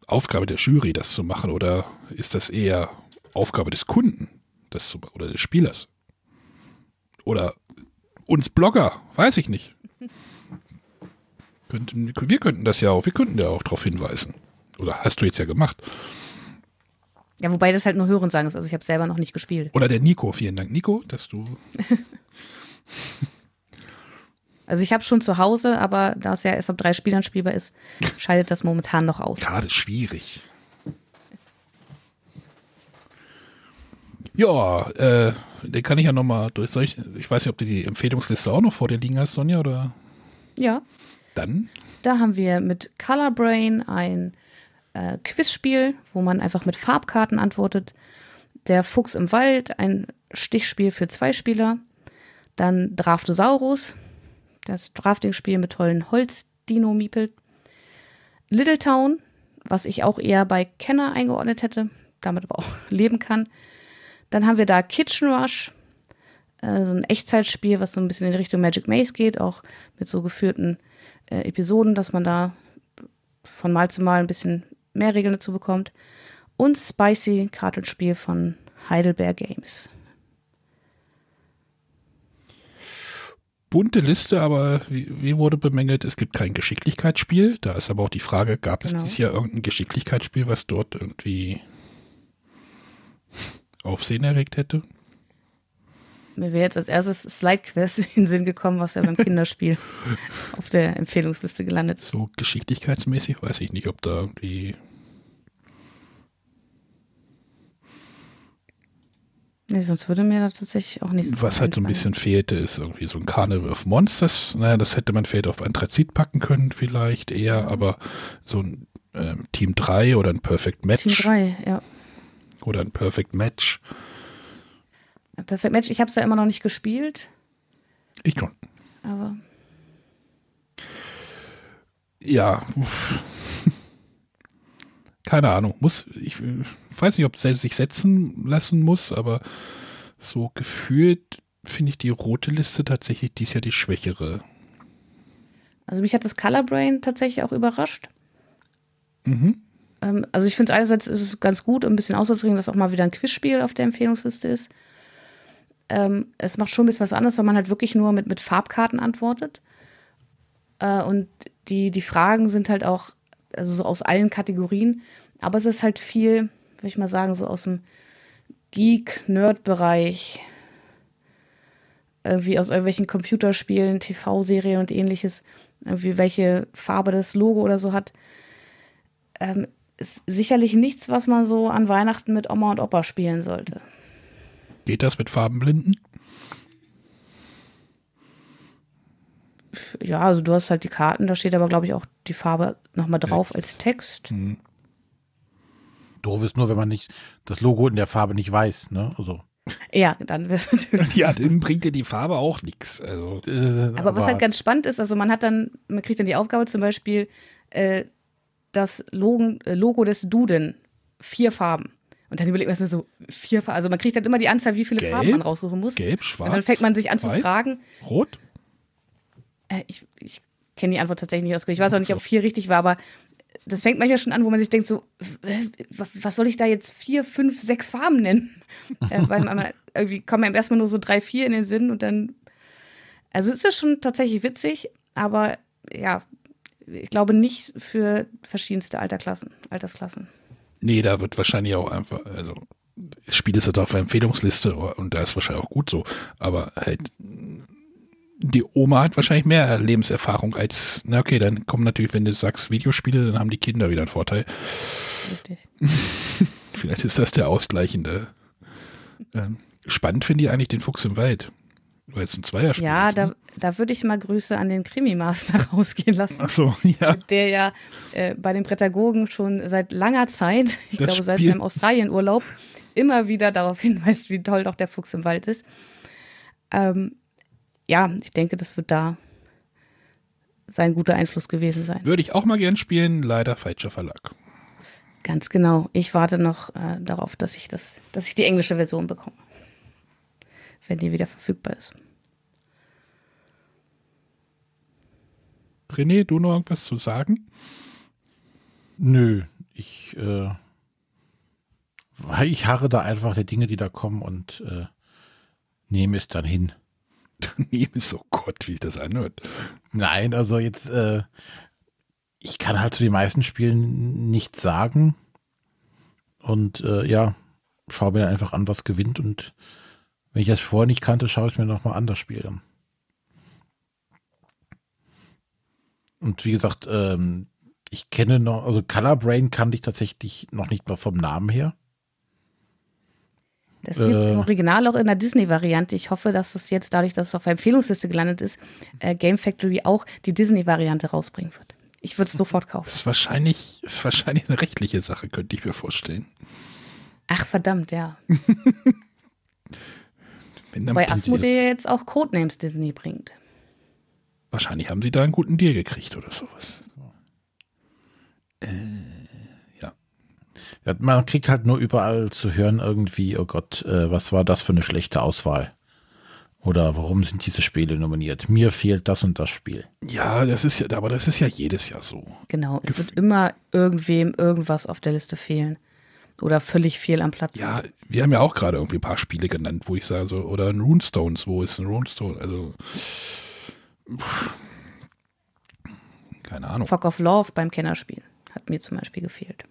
Aufgabe der Jury, das zu machen, oder ist das eher Aufgabe des Kunden das zu, oder des Spielers? Oder uns Blogger, weiß ich nicht. Könnten, wir könnten das ja auch, wir könnten ja auch darauf hinweisen. Oder hast du jetzt ja gemacht. Ja, wobei das halt nur Hörensagen ist. Also ich habe selber noch nicht gespielt. Oder der Nico, vielen Dank, Nico, dass du. [LAUGHS] Also ich habe schon zu Hause, aber da es ja erst ab drei Spielern spielbar ist, [LAUGHS] scheidet das momentan noch aus. Gerade schwierig. Ja, äh, den kann ich ja nochmal durch. Ich, ich, weiß nicht, ob du die Empfehlungsliste auch noch vor dir liegen hast, Sonja, oder? Ja. Dann? Da haben wir mit Colorbrain ein äh, Quizspiel, wo man einfach mit Farbkarten antwortet. Der Fuchs im Wald, ein Stichspiel für zwei Spieler. Dann Draftosaurus, das Drafting-Spiel mit tollen Holz-Dino-Miepel. Little Town, was ich auch eher bei Kenner eingeordnet hätte, damit aber auch [LAUGHS] leben kann. Dann haben wir da Kitchen Rush, äh, so ein Echtzeitspiel, was so ein bisschen in Richtung Magic Maze geht, auch mit so geführten äh, Episoden, dass man da von Mal zu Mal ein bisschen mehr Regeln dazu bekommt. Und Spicy Kartenspiel von Heidelberg Games. bunte Liste, aber wie, wie, wurde bemängelt, es gibt kein Geschicklichkeitsspiel. Da ist aber auch die Frage, gab genau. es dieses Jahr irgendein Geschicklichkeitsspiel, was dort irgendwie Aufsehen erregt hätte? Mir wäre jetzt als erstes Slide Quest in den Sinn gekommen, was ja beim [LAUGHS] Kinderspiel auf der Empfehlungsliste gelandet ist. So geschicklichkeitsmäßig weiß ich nicht, ob da irgendwie Nee, sonst würde mir da tatsächlich auch nichts. Was halt so ein bisschen fehlte, ist irgendwie so ein Carnival of Monsters. Naja, das hätte man vielleicht auf Anthrazit packen können, vielleicht eher, mhm. aber so ein äh, Team 3 oder ein Perfect Match. Team 3, ja. Oder ein Perfect Match. Ein Perfect Match, ich habe es ja immer noch nicht gespielt. Ich schon. Aber. Ja, keine Ahnung, muss, ich weiß nicht, ob es sich setzen lassen muss, aber so gefühlt finde ich die rote Liste tatsächlich dies Jahr die schwächere. Also mich hat das Colorbrain tatsächlich auch überrascht. Mhm. Ähm, also ich finde es einerseits ist es ganz gut und ein bisschen auszudrücken, dass auch mal wieder ein Quizspiel auf der Empfehlungsliste ist. Ähm, es macht schon ein bisschen was anderes, weil man halt wirklich nur mit, mit Farbkarten antwortet. Äh, und die, die Fragen sind halt auch also so aus allen Kategorien. Aber es ist halt viel, würde ich mal sagen, so aus dem Geek-Nerd-Bereich. Irgendwie aus irgendwelchen Computerspielen, TV-Serien und ähnliches. Irgendwie welche Farbe das Logo oder so hat. Ähm, ist sicherlich nichts, was man so an Weihnachten mit Oma und Opa spielen sollte. Geht das mit Farbenblinden? Ja, also du hast halt die Karten, da steht aber, glaube ich, auch die Farbe nochmal drauf Text. als Text. Mhm. Doof ist nur, wenn man nicht das Logo in der Farbe nicht weiß, ne? Also. Ja, dann wäre es [LAUGHS] natürlich. Ja, dann bringt dir die Farbe auch nichts. Also, aber, aber, was halt ganz spannend ist, also man hat dann, man kriegt dann die Aufgabe zum Beispiel äh, das Logo, äh, Logo des Duden, vier Farben. Und dann überlegt man sich so vier Farben. Also man kriegt dann immer die Anzahl, wie viele Gelb, Farben man raussuchen muss. Gelb, schwarz. Und dann fängt man sich an zu fragen. Rot? Äh, ich, ich kenne die Antwort tatsächlich nicht aus. Ich weiß auch nicht, ob vier richtig war, aber das fängt manchmal schon an, wo man sich denkt, so, äh, was soll ich da jetzt vier, fünf, sechs Farben nennen? äh, [LAUGHS] weil man irgendwie kommen einem erstmal nur so drei, vier in den Sinn und dann. Also es ist ja schon tatsächlich witzig, aber ja, ich glaube nicht für verschiedenste Alterklassen, Altersklassen. Nee, da wird wahrscheinlich auch einfach, also das Spiel ist halt auf der Empfehlungsliste und da ist wahrscheinlich auch gut so, aber halt die Oma hat wahrscheinlich mehr Lebenserfahrung als, na okay, dann kommen natürlich, wenn du sagst Videospiele, dann haben die Kinder wieder einen Vorteil. Richtig. [LAUGHS] Vielleicht ist das der ausgleichende. Ähm, spannend finde ich eigentlich den Fuchs im Wald. Weil es ein Zweierspiel ja, ist. Ja, ne? da, da würde ich mal Grüße an den Krimi-Master [LAUGHS] rausgehen lassen. Ach so, ja. Der ja äh, bei den Prädagogen schon seit langer Zeit, [LAUGHS] ich das glaube seit seinem Australienurlaub, immer wieder darauf hinweist, wie toll doch der Fuchs im Wald ist. Ähm, ja, ich denke, das wird da sein guter Einfluss gewesen sein. Würde ich auch mal gern spielen, leider falscher Verlag. Ganz genau. Ich warte noch äh, darauf, dass ich das, dass ich die englische Version bekomme. Wenn die wieder verfügbar ist. René, du noch irgendwas zu sagen? Nö, ich, äh, ich harre da einfach der Dinge, die da kommen und äh, nehme es dann hin daneben [LAUGHS] so Oh Gott, wie ich das anhört. Nein, also jetzt, äh, ich kann halt zu den meisten Spielen nichts sagen. Und äh, ja, schaue mir einfach an, was gewinnt. Und wenn ich das vorher nicht kannte, schaue ich mir nochmal an das Spiel an. Und wie gesagt, ähm, ich kenne noch, also Colorbrain kannte ich tatsächlich noch nicht mal vom Namen her. Das gibt es äh, im Original auch in der Disney-Variante. Ich hoffe, dass es jetzt dadurch, dass es auf der Empfehlungsliste gelandet ist, äh, Game Factory auch die Disney-Variante rausbringen wird. Ich würde es sofort kaufen. Ist wahrscheinlich, ist wahrscheinlich eine rechtliche Sache, könnte ich mir vorstellen. Ach, verdammt, ja. Bei [LAUGHS] Asmodee jetzt auch Codenames Disney bringt. Wahrscheinlich haben sie da einen guten Deal gekriegt oder sowas. Äh. Ja, man kriegt halt nur überall zu hören irgendwie, oh Gott, äh, was war das für eine schlechte Auswahl? Oder warum sind diese Spiele nominiert? Mir fehlt das und das Spiel. Ja, das ist ja, aber das ist ja jedes Jahr so. Genau, es wird immer irgendwem irgendwas auf der Liste fehlen. Oder völlig fehl am Platz. Ja, wir haben ja auch gerade irgendwie ein paar Spiele genannt, wo ich sage, so, oder ein Runestones, wo ist ein Runestone? Also. keine Ahnung. Fuck of Love beim Kennerspiel hat mir zum Beispiel gefehlt.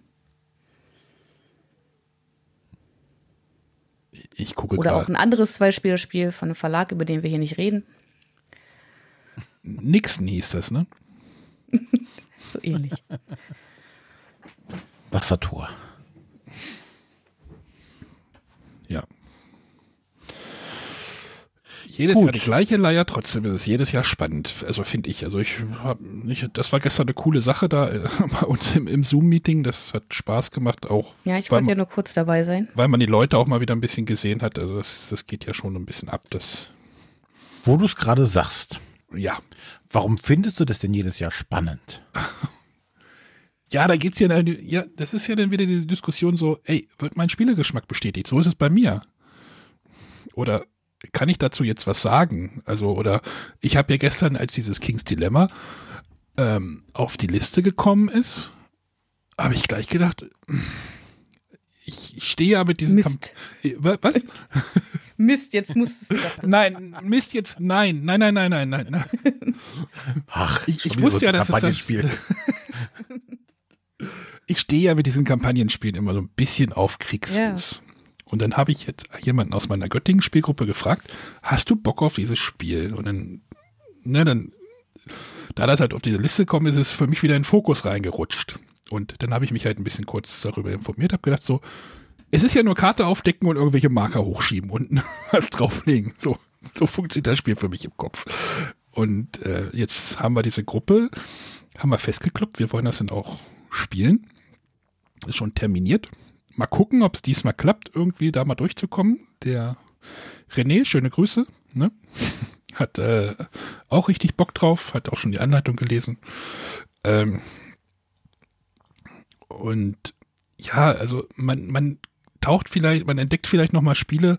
ich gucke Oder auch ein anderes Zweispielerspiel von einem Verlag, über den wir hier nicht reden. Nixon hieß das, ne? [LAUGHS] so ähnlich. Wassertor. Ja, jedes Gut. Jahr die gleiche Leier, trotzdem ist es jedes Jahr spannend. Also finde ich. Also ich habe das war gestern eine coole Sache da äh, [LAUGHS] bei uns im, im Zoom-Meeting. Das hat Spaß gemacht auch. Ja, ich wollte ja nur kurz dabei sein. Weil man die Leute auch mal wieder ein bisschen gesehen hat. Also das, das geht ja schon ein bisschen ab. Das Wo du es gerade sagst. Ja. Warum findest du das denn jedes Jahr spannend? [LAUGHS] Ja, da geht es ja, ja, das ist ja dann wieder die Diskussion so, ey, wird mein Spielegeschmack bestätigt? So ist es bei mir. Oder kann ich dazu jetzt was sagen? Also, oder ich habe ja gestern, als dieses Kings Dilemma ähm, auf die Liste gekommen ist, habe ich gleich gedacht, ich, ich stehe ja mit diesem Mist. Kamp äh, was? [LAUGHS] Mist, jetzt du es. [LAUGHS] nein, Mist, jetzt nein, nein, nein, nein, nein, nein. nein. [LAUGHS] Ach, ich, ich wusste ja, dass das dann, Ich stehe ja mit diesen Kampagnenspielen immer so ein bisschen auf Kriegsfuß. Ja. Und dann habe ich jetzt jemanden aus meiner Göttingen-Spielgruppe gefragt, hast du Bock auf dieses Spiel? Und dann, ne, dann, da das halt auf diese Liste kommt, ist es für mich wieder in den Fokus reingerutscht. Und dann habe ich mich halt ein bisschen kurz darüber informiert, habe gedacht so, es ist ja nur Karte aufdecken und irgendwelche Marker hochschieben und [LAUGHS] was drauflegen. So, so funktioniert das Spiel für mich im Kopf. Und äh, jetzt haben wir diese Gruppe, haben wir festgekloppt, wir wollen das dann auch spielen. Ist schon terminiert mal gucken, ob es diesmal klappt, irgendwie da mal durchzukommen. Der René, schöne Grüße, ne? [LAUGHS] hat äh, auch richtig Bock drauf, hat auch schon die Anleitung gelesen. Ähm, und ja, also man, man taucht vielleicht, man entdeckt vielleicht nochmal Spiele,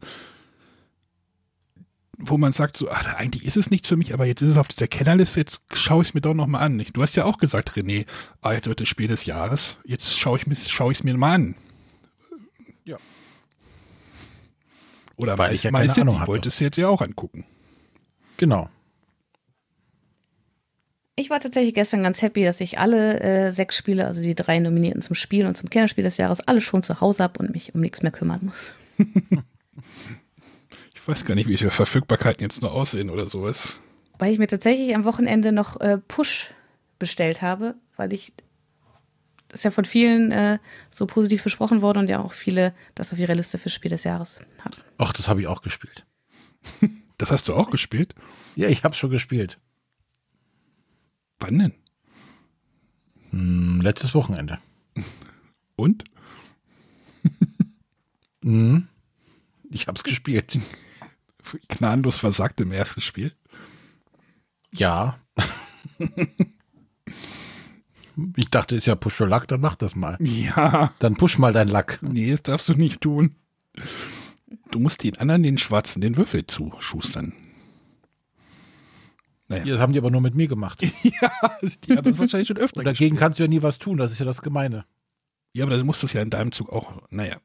wo man sagt, so, ach, eigentlich ist es nichts für mich, aber jetzt ist es auf dieser Kennerliste, jetzt schaue ich es mir doch nochmal an. Du hast ja auch gesagt, René, ah, jetzt wird das Spiel des Jahres, jetzt schaue ich es schau mir mal an. Oder weil ich ja keine City Ahnung wolltest du jetzt ja auch angucken. Genau. Ich war tatsächlich gestern ganz happy, dass ich alle äh, sechs Spiele, also die drei Nominierten zum Spiel und zum Kinderspiel des Jahres, alle schon zu Hause habe und mich um nichts mehr kümmern muss. [LAUGHS] ich weiß gar nicht, wie die Verfügbarkeiten jetzt noch aussehen oder sowas. Weil ich mir tatsächlich am Wochenende noch äh, Push bestellt habe, weil ich ist ja von vielen äh, so positiv besprochen worden und ja auch viele das auf ihrer Liste für Spiel des Jahres hat. Ach, das habe ich auch gespielt. [LAUGHS] das hast du auch gespielt? Ja, ich habe schon gespielt. Wann denn? Hm, letztes Wochenende. [LAUGHS] Und? [LAUGHS] hm, ich habe es gespielt. Gnadenlos versagt im ersten Spiel. Ja. Ich dachte, ist ja Push Your Luck, dann mach das mal. Ja. Dann push mal dein Lack. Nee, das darfst du nicht tun. Du musst den anderen, den Schwarzen, den Würfel zuschustern. Naja. Das haben die aber nur mit mir gemacht. [LAUGHS] ja, die haben das wahrscheinlich schon öfter. Und dagegen gespielt. kannst du ja nie was tun, das ist ja das Gemeine. Ja, aber dann musst du es ja in deinem Zug auch. Naja,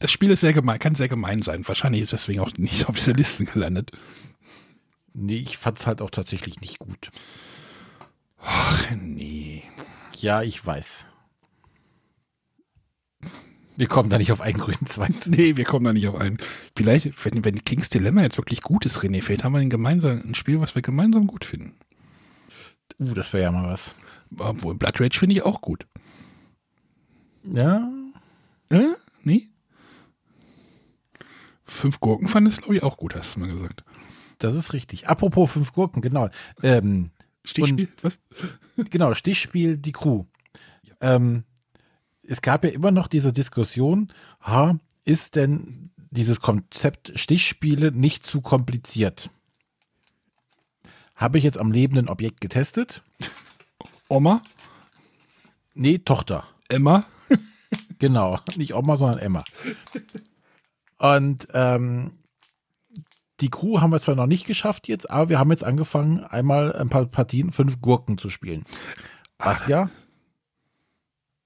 das Spiel ist sehr gemein, kann sehr gemein sein. Wahrscheinlich ist deswegen auch nicht [LAUGHS] auf dieser Liste gelandet. Nee, ich fand es halt auch tatsächlich nicht gut. Ach, nee. Ja, ich weiß. Wir kommen da nicht auf einen grünen Zweig. Nee, wir kommen da nicht auf einen. Vielleicht, wenn, wenn Kings Dilemma jetzt wirklich gut ist, René, vielleicht haben wir ein, gemeinsam, ein Spiel, was wir gemeinsam gut finden. Uh, das wäre ja mal was. Obwohl, Blood Rage finde ich auch gut. Ja. Äh? Nee? Fünf Gurken fandest du, glaube ich, auch gut, hast du mal gesagt. Das ist richtig. Apropos fünf Gurken, genau. Ähm, Stichspiel? Und, was? Genau, Stichspiel, die Crew. Ja. Ähm, es gab ja immer noch diese Diskussion, ha, ist denn dieses Konzept Stichspiele nicht zu kompliziert? Habe ich jetzt am lebenden Objekt getestet. Oma? Nee, Tochter. Emma? genau, nicht Oma, sondern Emma. Und ähm, die Crew haben wir zwar noch nicht geschafft jetzt, aber wir haben jetzt angefangen, einmal ein paar Partien fünf Gurken zu spielen. Was Ach. ja?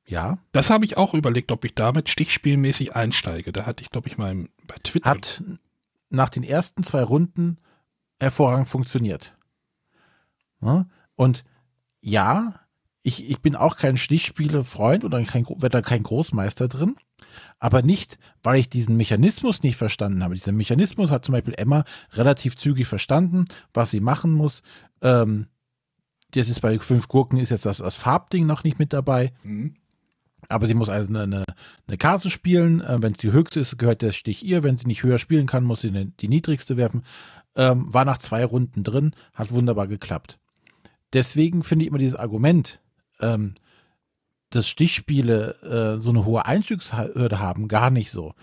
Ja. Das habe ich auch überlegt, ob ich damit stichspielmäßig einsteige. Da hatte ich, glaube ich, mal bei Twitter. Hat nach den ersten zwei Runden hervorragend funktioniert. Ne? Und ja, ich, ich bin auch kein Stichspiele-Freund oder kein, werde da kein Großmeister drin aber nicht, weil ich diesen Mechanismus nicht verstanden habe. Dieser Mechanismus hat zum Beispiel Emma relativ zügig verstanden, was sie machen muss. Ähm, das ist bei fünf Gurken ist jetzt das, das Farbding noch nicht mit dabei. Mhm. Aber sie muss also eine, eine, eine Karte spielen. Äh, wenn es die höchste ist, gehört der Stich ihr. Wenn sie nicht höher spielen kann, muss sie eine, die niedrigste werfen. Ähm, war nach zwei Runden drin, hat wunderbar geklappt. Deswegen finde ich immer dieses Argument, ähm, dass Stichspiele äh, so eine hohe Einstiegshürde haben, gar nicht so.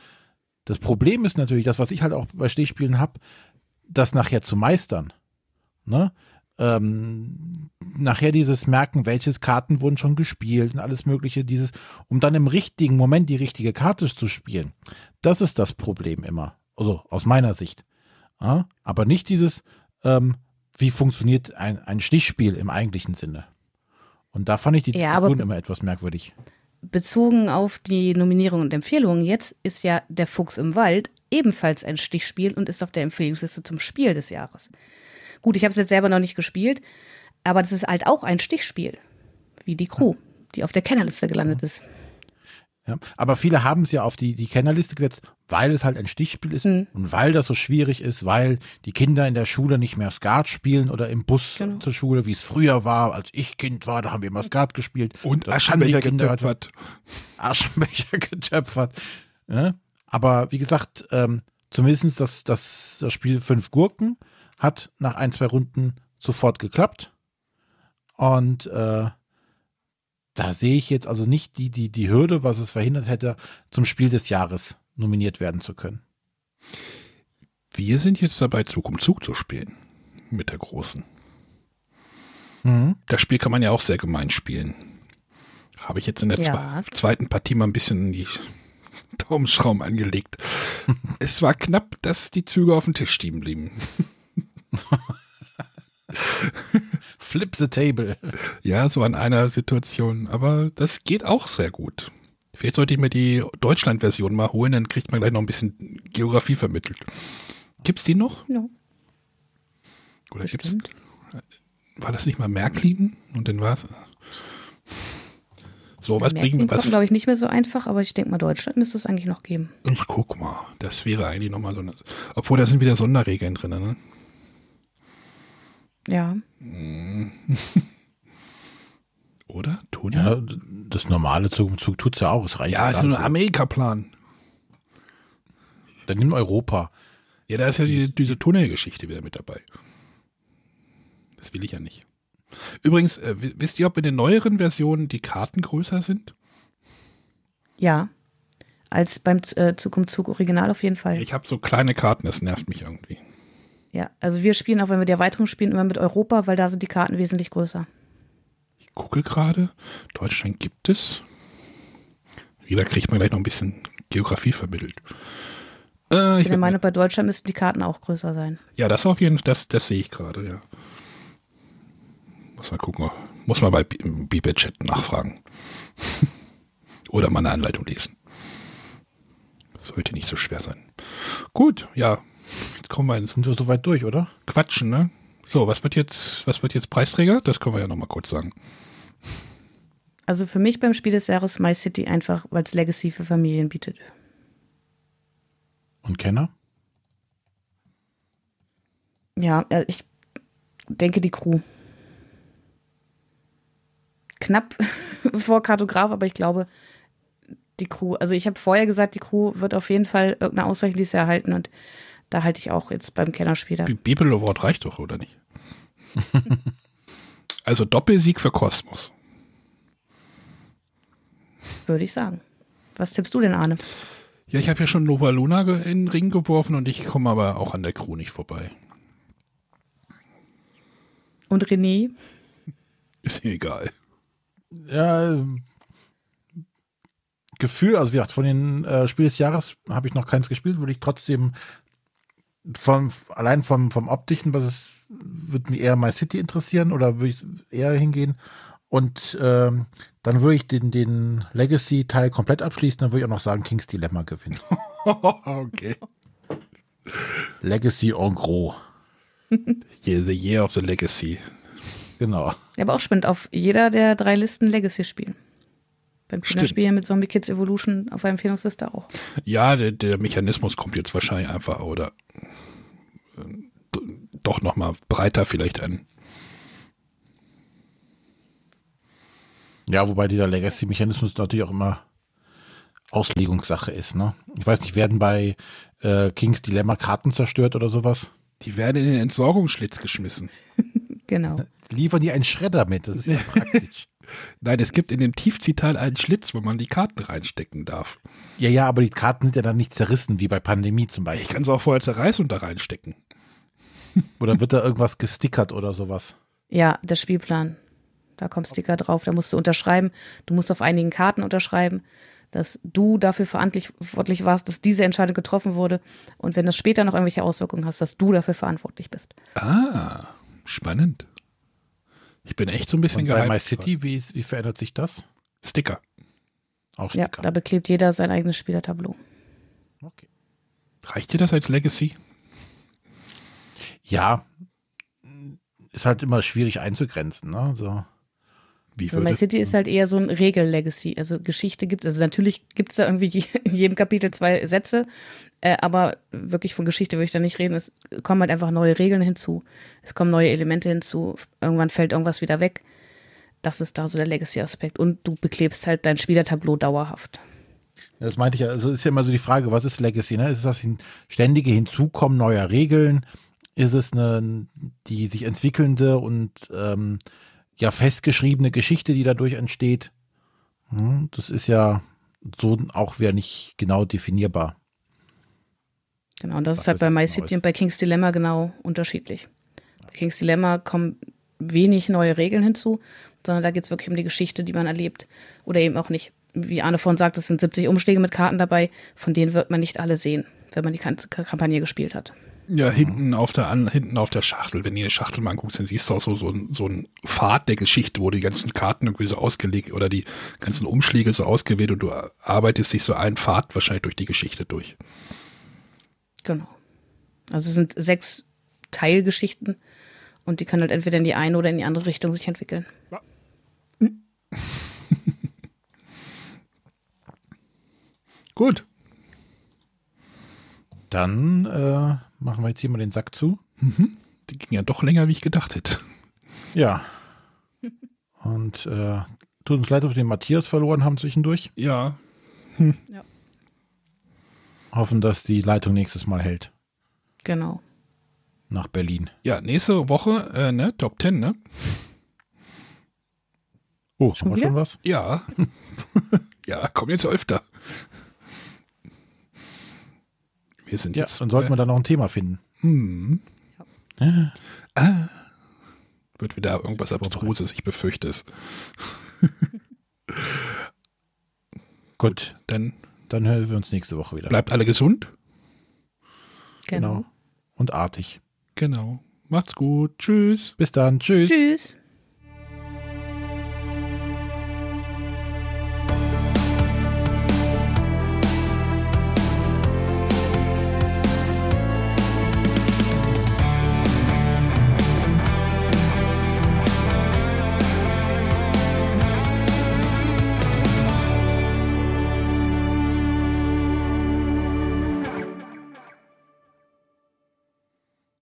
Das Problem ist natürlich, das, was ich halt auch bei Stichspielen habe, das nachher zu meistern. Ne? Ähm, nachher dieses Merken, welches Karten wurden schon gespielt und alles Mögliche, dieses, um dann im richtigen Moment die richtige Karte zu spielen. Das ist das Problem immer. Also aus meiner Sicht. Ja? Aber nicht dieses, ähm, wie funktioniert ein, ein Stichspiel im eigentlichen Sinne. Und da fand ich die ja, Figuren immer etwas merkwürdig. Bezogen auf die Nominierungen und Empfehlungen jetzt ist ja Der Fuchs im Wald ebenfalls ein Stichspiel und ist auf der Empfehlungsliste zum Spiel des Jahres. Gut, ich habe es jetzt selber noch nicht gespielt, aber das ist halt auch ein Stichspiel, wie die Crew, die auf der Kennerliste gelandet ist. Ja, aber viele haben es ja auf die, die Kennerliste gesetzt, weil es halt ein Stichspiel ist mhm. und weil das so schwierig ist, weil die Kinder in der Schule nicht mehr Skat spielen oder im Bus genau. zur Schule, wie es früher war, als ich Kind war, da haben wir immer Skat gespielt. Und das Aschenbecher getöpfert. [LAUGHS] Aschenbecher getöpfert. Ja? Aber wie gesagt, ähm, zumindest das, das, das Spiel Fünf Gurken hat nach ein, zwei Runden sofort geklappt. Und äh, da sehe ich jetzt also nicht die, die, die Hürde, was es verhindert hätte, zum Spiel des Jahres nominiert werden zu können. Wir sind jetzt dabei, Zug um Zug zu spielen. Mit der Großen. Mhm. Das Spiel kann man ja auch sehr gemein spielen. Habe ich jetzt in der ja. zweiten Partie mal ein bisschen die [LAUGHS] Daumenschrauben angelegt. [LAUGHS] es war knapp, dass die Züge auf dem Tisch stehen blieben. [LAUGHS] [LAUGHS] Flip the table. Ja, so an einer Situation. Aber das geht auch sehr gut. Vielleicht sollte ich mir die Deutschland-Version mal holen, dann kriegt man gleich noch ein bisschen Geografie vermittelt. Gibt es die noch? No. Oder Bestimmt. gibt's? War das nicht mal Märklin? Und dann war es. So was bringen wir was. glaube ich, nicht mehr so einfach, aber ich denke mal, Deutschland müsste es eigentlich noch geben. Ich guck mal. Das wäre eigentlich nochmal so eine. Obwohl, da sind wieder Sonderregeln drin, ne? Ja. [LAUGHS] Oder? Tony? Ja, das normale Zug um Zug tut es ja auch. Es reicht ja, ist nur ein Amerika-Plan. Dann nimm Europa. Ja, da ist ja die, diese Tunnelgeschichte wieder mit dabei. Das will ich ja nicht. Übrigens, äh, wisst ihr, ob in den neueren Versionen die Karten größer sind? Ja. Als beim äh, Zug um Zug Original auf jeden Fall. Ich habe so kleine Karten, das nervt mich irgendwie. Ja, also wir spielen, auch wenn wir die Erweiterung spielen, immer mit Europa, weil da sind die Karten wesentlich größer. Ich gucke gerade, Deutschland gibt es. Wieder kriegt man gleich noch ein bisschen Geografie vermittelt. Äh, ich bin der Meinung, bei Deutschland müssten die Karten auch größer sein. Ja, das auf jeden Fall, das, das sehe ich gerade, ja. Muss mal gucken, muss mal bei Bibelchat nachfragen. [LAUGHS] Oder mal eine Anleitung lesen. Sollte nicht so schwer sein. Gut, ja, Jetzt kommen wir ins. Sind wir soweit durch, oder? Quatschen, ne? So, was wird jetzt, was wird jetzt Preisträger? Das können wir ja nochmal kurz sagen. Also für mich beim Spiel des Jahres My City einfach, weil es Legacy für Familien bietet. Und Kenner? Ja, äh, ich denke die Crew. Knapp [LAUGHS] vor Kartograf, aber ich glaube, die Crew. Also ich habe vorher gesagt, die Crew wird auf jeden Fall irgendeine Auszeichnung erhalten und da halte ich auch jetzt beim Kennerspiel da. Bibel Award reicht doch, oder nicht? [LAUGHS] also Doppelsieg für Kosmos. Würde ich sagen. Was tippst du denn, Arne? Ja, ich habe ja schon Nova Luna in den Ring geworfen und ich komme aber auch an der Crew nicht vorbei. Und René? Ist mir egal. Ja, ähm, Gefühl, also wie gesagt, von den äh, Spiel des Jahres habe ich noch keins gespielt, würde ich trotzdem von, allein vom, vom Optischen, was es, würde mich eher My City interessieren oder würde ich eher hingehen. Und ähm, dann würde ich den, den Legacy-Teil komplett abschließen, dann würde ich auch noch sagen, King's Dilemma gewinnen. [LAUGHS] okay. Legacy en gros. the Year of the Legacy. Genau. Ja, Aber auch spannend auf jeder der drei Listen Legacy spielen. Beim Kinderspiel mit Zombie Kids Evolution auf einem Empfehlungsliste auch. Ja, der, der Mechanismus kommt jetzt wahrscheinlich einfach oder äh, doch nochmal breiter vielleicht an. Ja, wobei dieser Legacy-Mechanismus natürlich auch immer Auslegungssache ist. Ne? Ich weiß nicht, werden bei äh, Kings Dilemma Karten zerstört oder sowas? Die werden in den Entsorgungsschlitz geschmissen. [LAUGHS] genau. Liefern die einen Schredder mit, das ist ja [LAUGHS] praktisch. Nein, es gibt in dem Tiefziehteil einen Schlitz, wo man die Karten reinstecken darf. Ja, ja, aber die Karten sind ja dann nicht zerrissen, wie bei Pandemie zum Beispiel. Ich kann es auch vorher zerreißen und da reinstecken. Oder wird da irgendwas gestickert oder sowas? Ja, der Spielplan. Da kommt Sticker drauf, da musst du unterschreiben. Du musst auf einigen Karten unterschreiben, dass du dafür verantwortlich warst, dass diese Entscheidung getroffen wurde. Und wenn das später noch irgendwelche Auswirkungen hast, dass du dafür verantwortlich bist. Ah, spannend. Ich bin echt so ein bisschen geil. bei My City, wie, wie verändert sich das? Sticker. Auch Sticker. Ja, da beklebt jeder sein eigenes Spielertableau. Okay. Reicht dir das als Legacy? Ja. Ist halt immer schwierig einzugrenzen, ne? So. Wie also My City ist halt eher so ein Regel-Legacy. Also Geschichte gibt es. Also natürlich gibt es da irgendwie [LAUGHS] in jedem Kapitel zwei Sätze, äh, aber wirklich von Geschichte würde ich da nicht reden. Es kommen halt einfach neue Regeln hinzu. Es kommen neue Elemente hinzu. Irgendwann fällt irgendwas wieder weg. Das ist da so der Legacy-Aspekt. Und du beklebst halt dein Spielertableau dauerhaft. Das meinte ich ja. Also ist ja immer so die Frage, was ist Legacy? Ne? Ist das ständige Hinzukommen neuer Regeln? Ist es eine, die sich entwickelnde und ähm, ja festgeschriebene Geschichte, die dadurch entsteht? Hm, das ist ja so auch wieder nicht genau definierbar. Genau, und das, ist halt bei My City und bei King's Dilemma genau unterschiedlich. Bei King's Dilemma kommen wenig neue Regeln hinzu, sondern da geht es wirklich um die Geschichte, die man erlebt oder eben auch nicht. Wie Arne vorhin sagt, es sind 70 Umschläge mit Karten dabei, von denen wird man nicht alle sehen, wenn man die ganze Kampagne gespielt hat. Ja, hinten auf der, hinten auf der Schachtel, wenn ihr die Schachtel mal anguckt, dann siehst du auch so, so, so einen Pfad der Geschichte, wo die ganzen Karten irgendwie so ausgelegt oder die ganzen Umschläge so ausgewählt und du äh, arbeitest dich so einen Pfad wahrscheinlich durch die Geschichte durch. Genau. Also es sind sechs Teilgeschichten und die können halt entweder in die eine oder in die andere Richtung sich entwickeln. Ja. [LAUGHS] Gut. Dann äh, machen wir jetzt hier mal den Sack zu. Mhm. Die ging ja doch länger, wie ich gedacht hätte. [LAUGHS] Ja. Und äh, tut uns leid, dass wir den Matthias verloren haben zwischendurch. Ja. Hm. ja hoffen, dass die Leitung nächstes Mal hält. Genau. Nach Berlin. Ja, nächste Woche, äh, ne? Top 10, ne? Oh, schon haben wir schon was? Ja. [LAUGHS] ja, komm jetzt öfter. Wir sind ja, jetzt. Dann sollten wir da noch ein Thema finden. Hm. Ja. Ah, wird wieder irgendwas Abstruses, ich befürchte es. Gut, Gut dann dann hören wir uns nächste Woche wieder. Bleibt alle gesund. Genau. genau. Und artig. Genau. Macht's gut. Tschüss. Bis dann. Tschüss. Tschüss.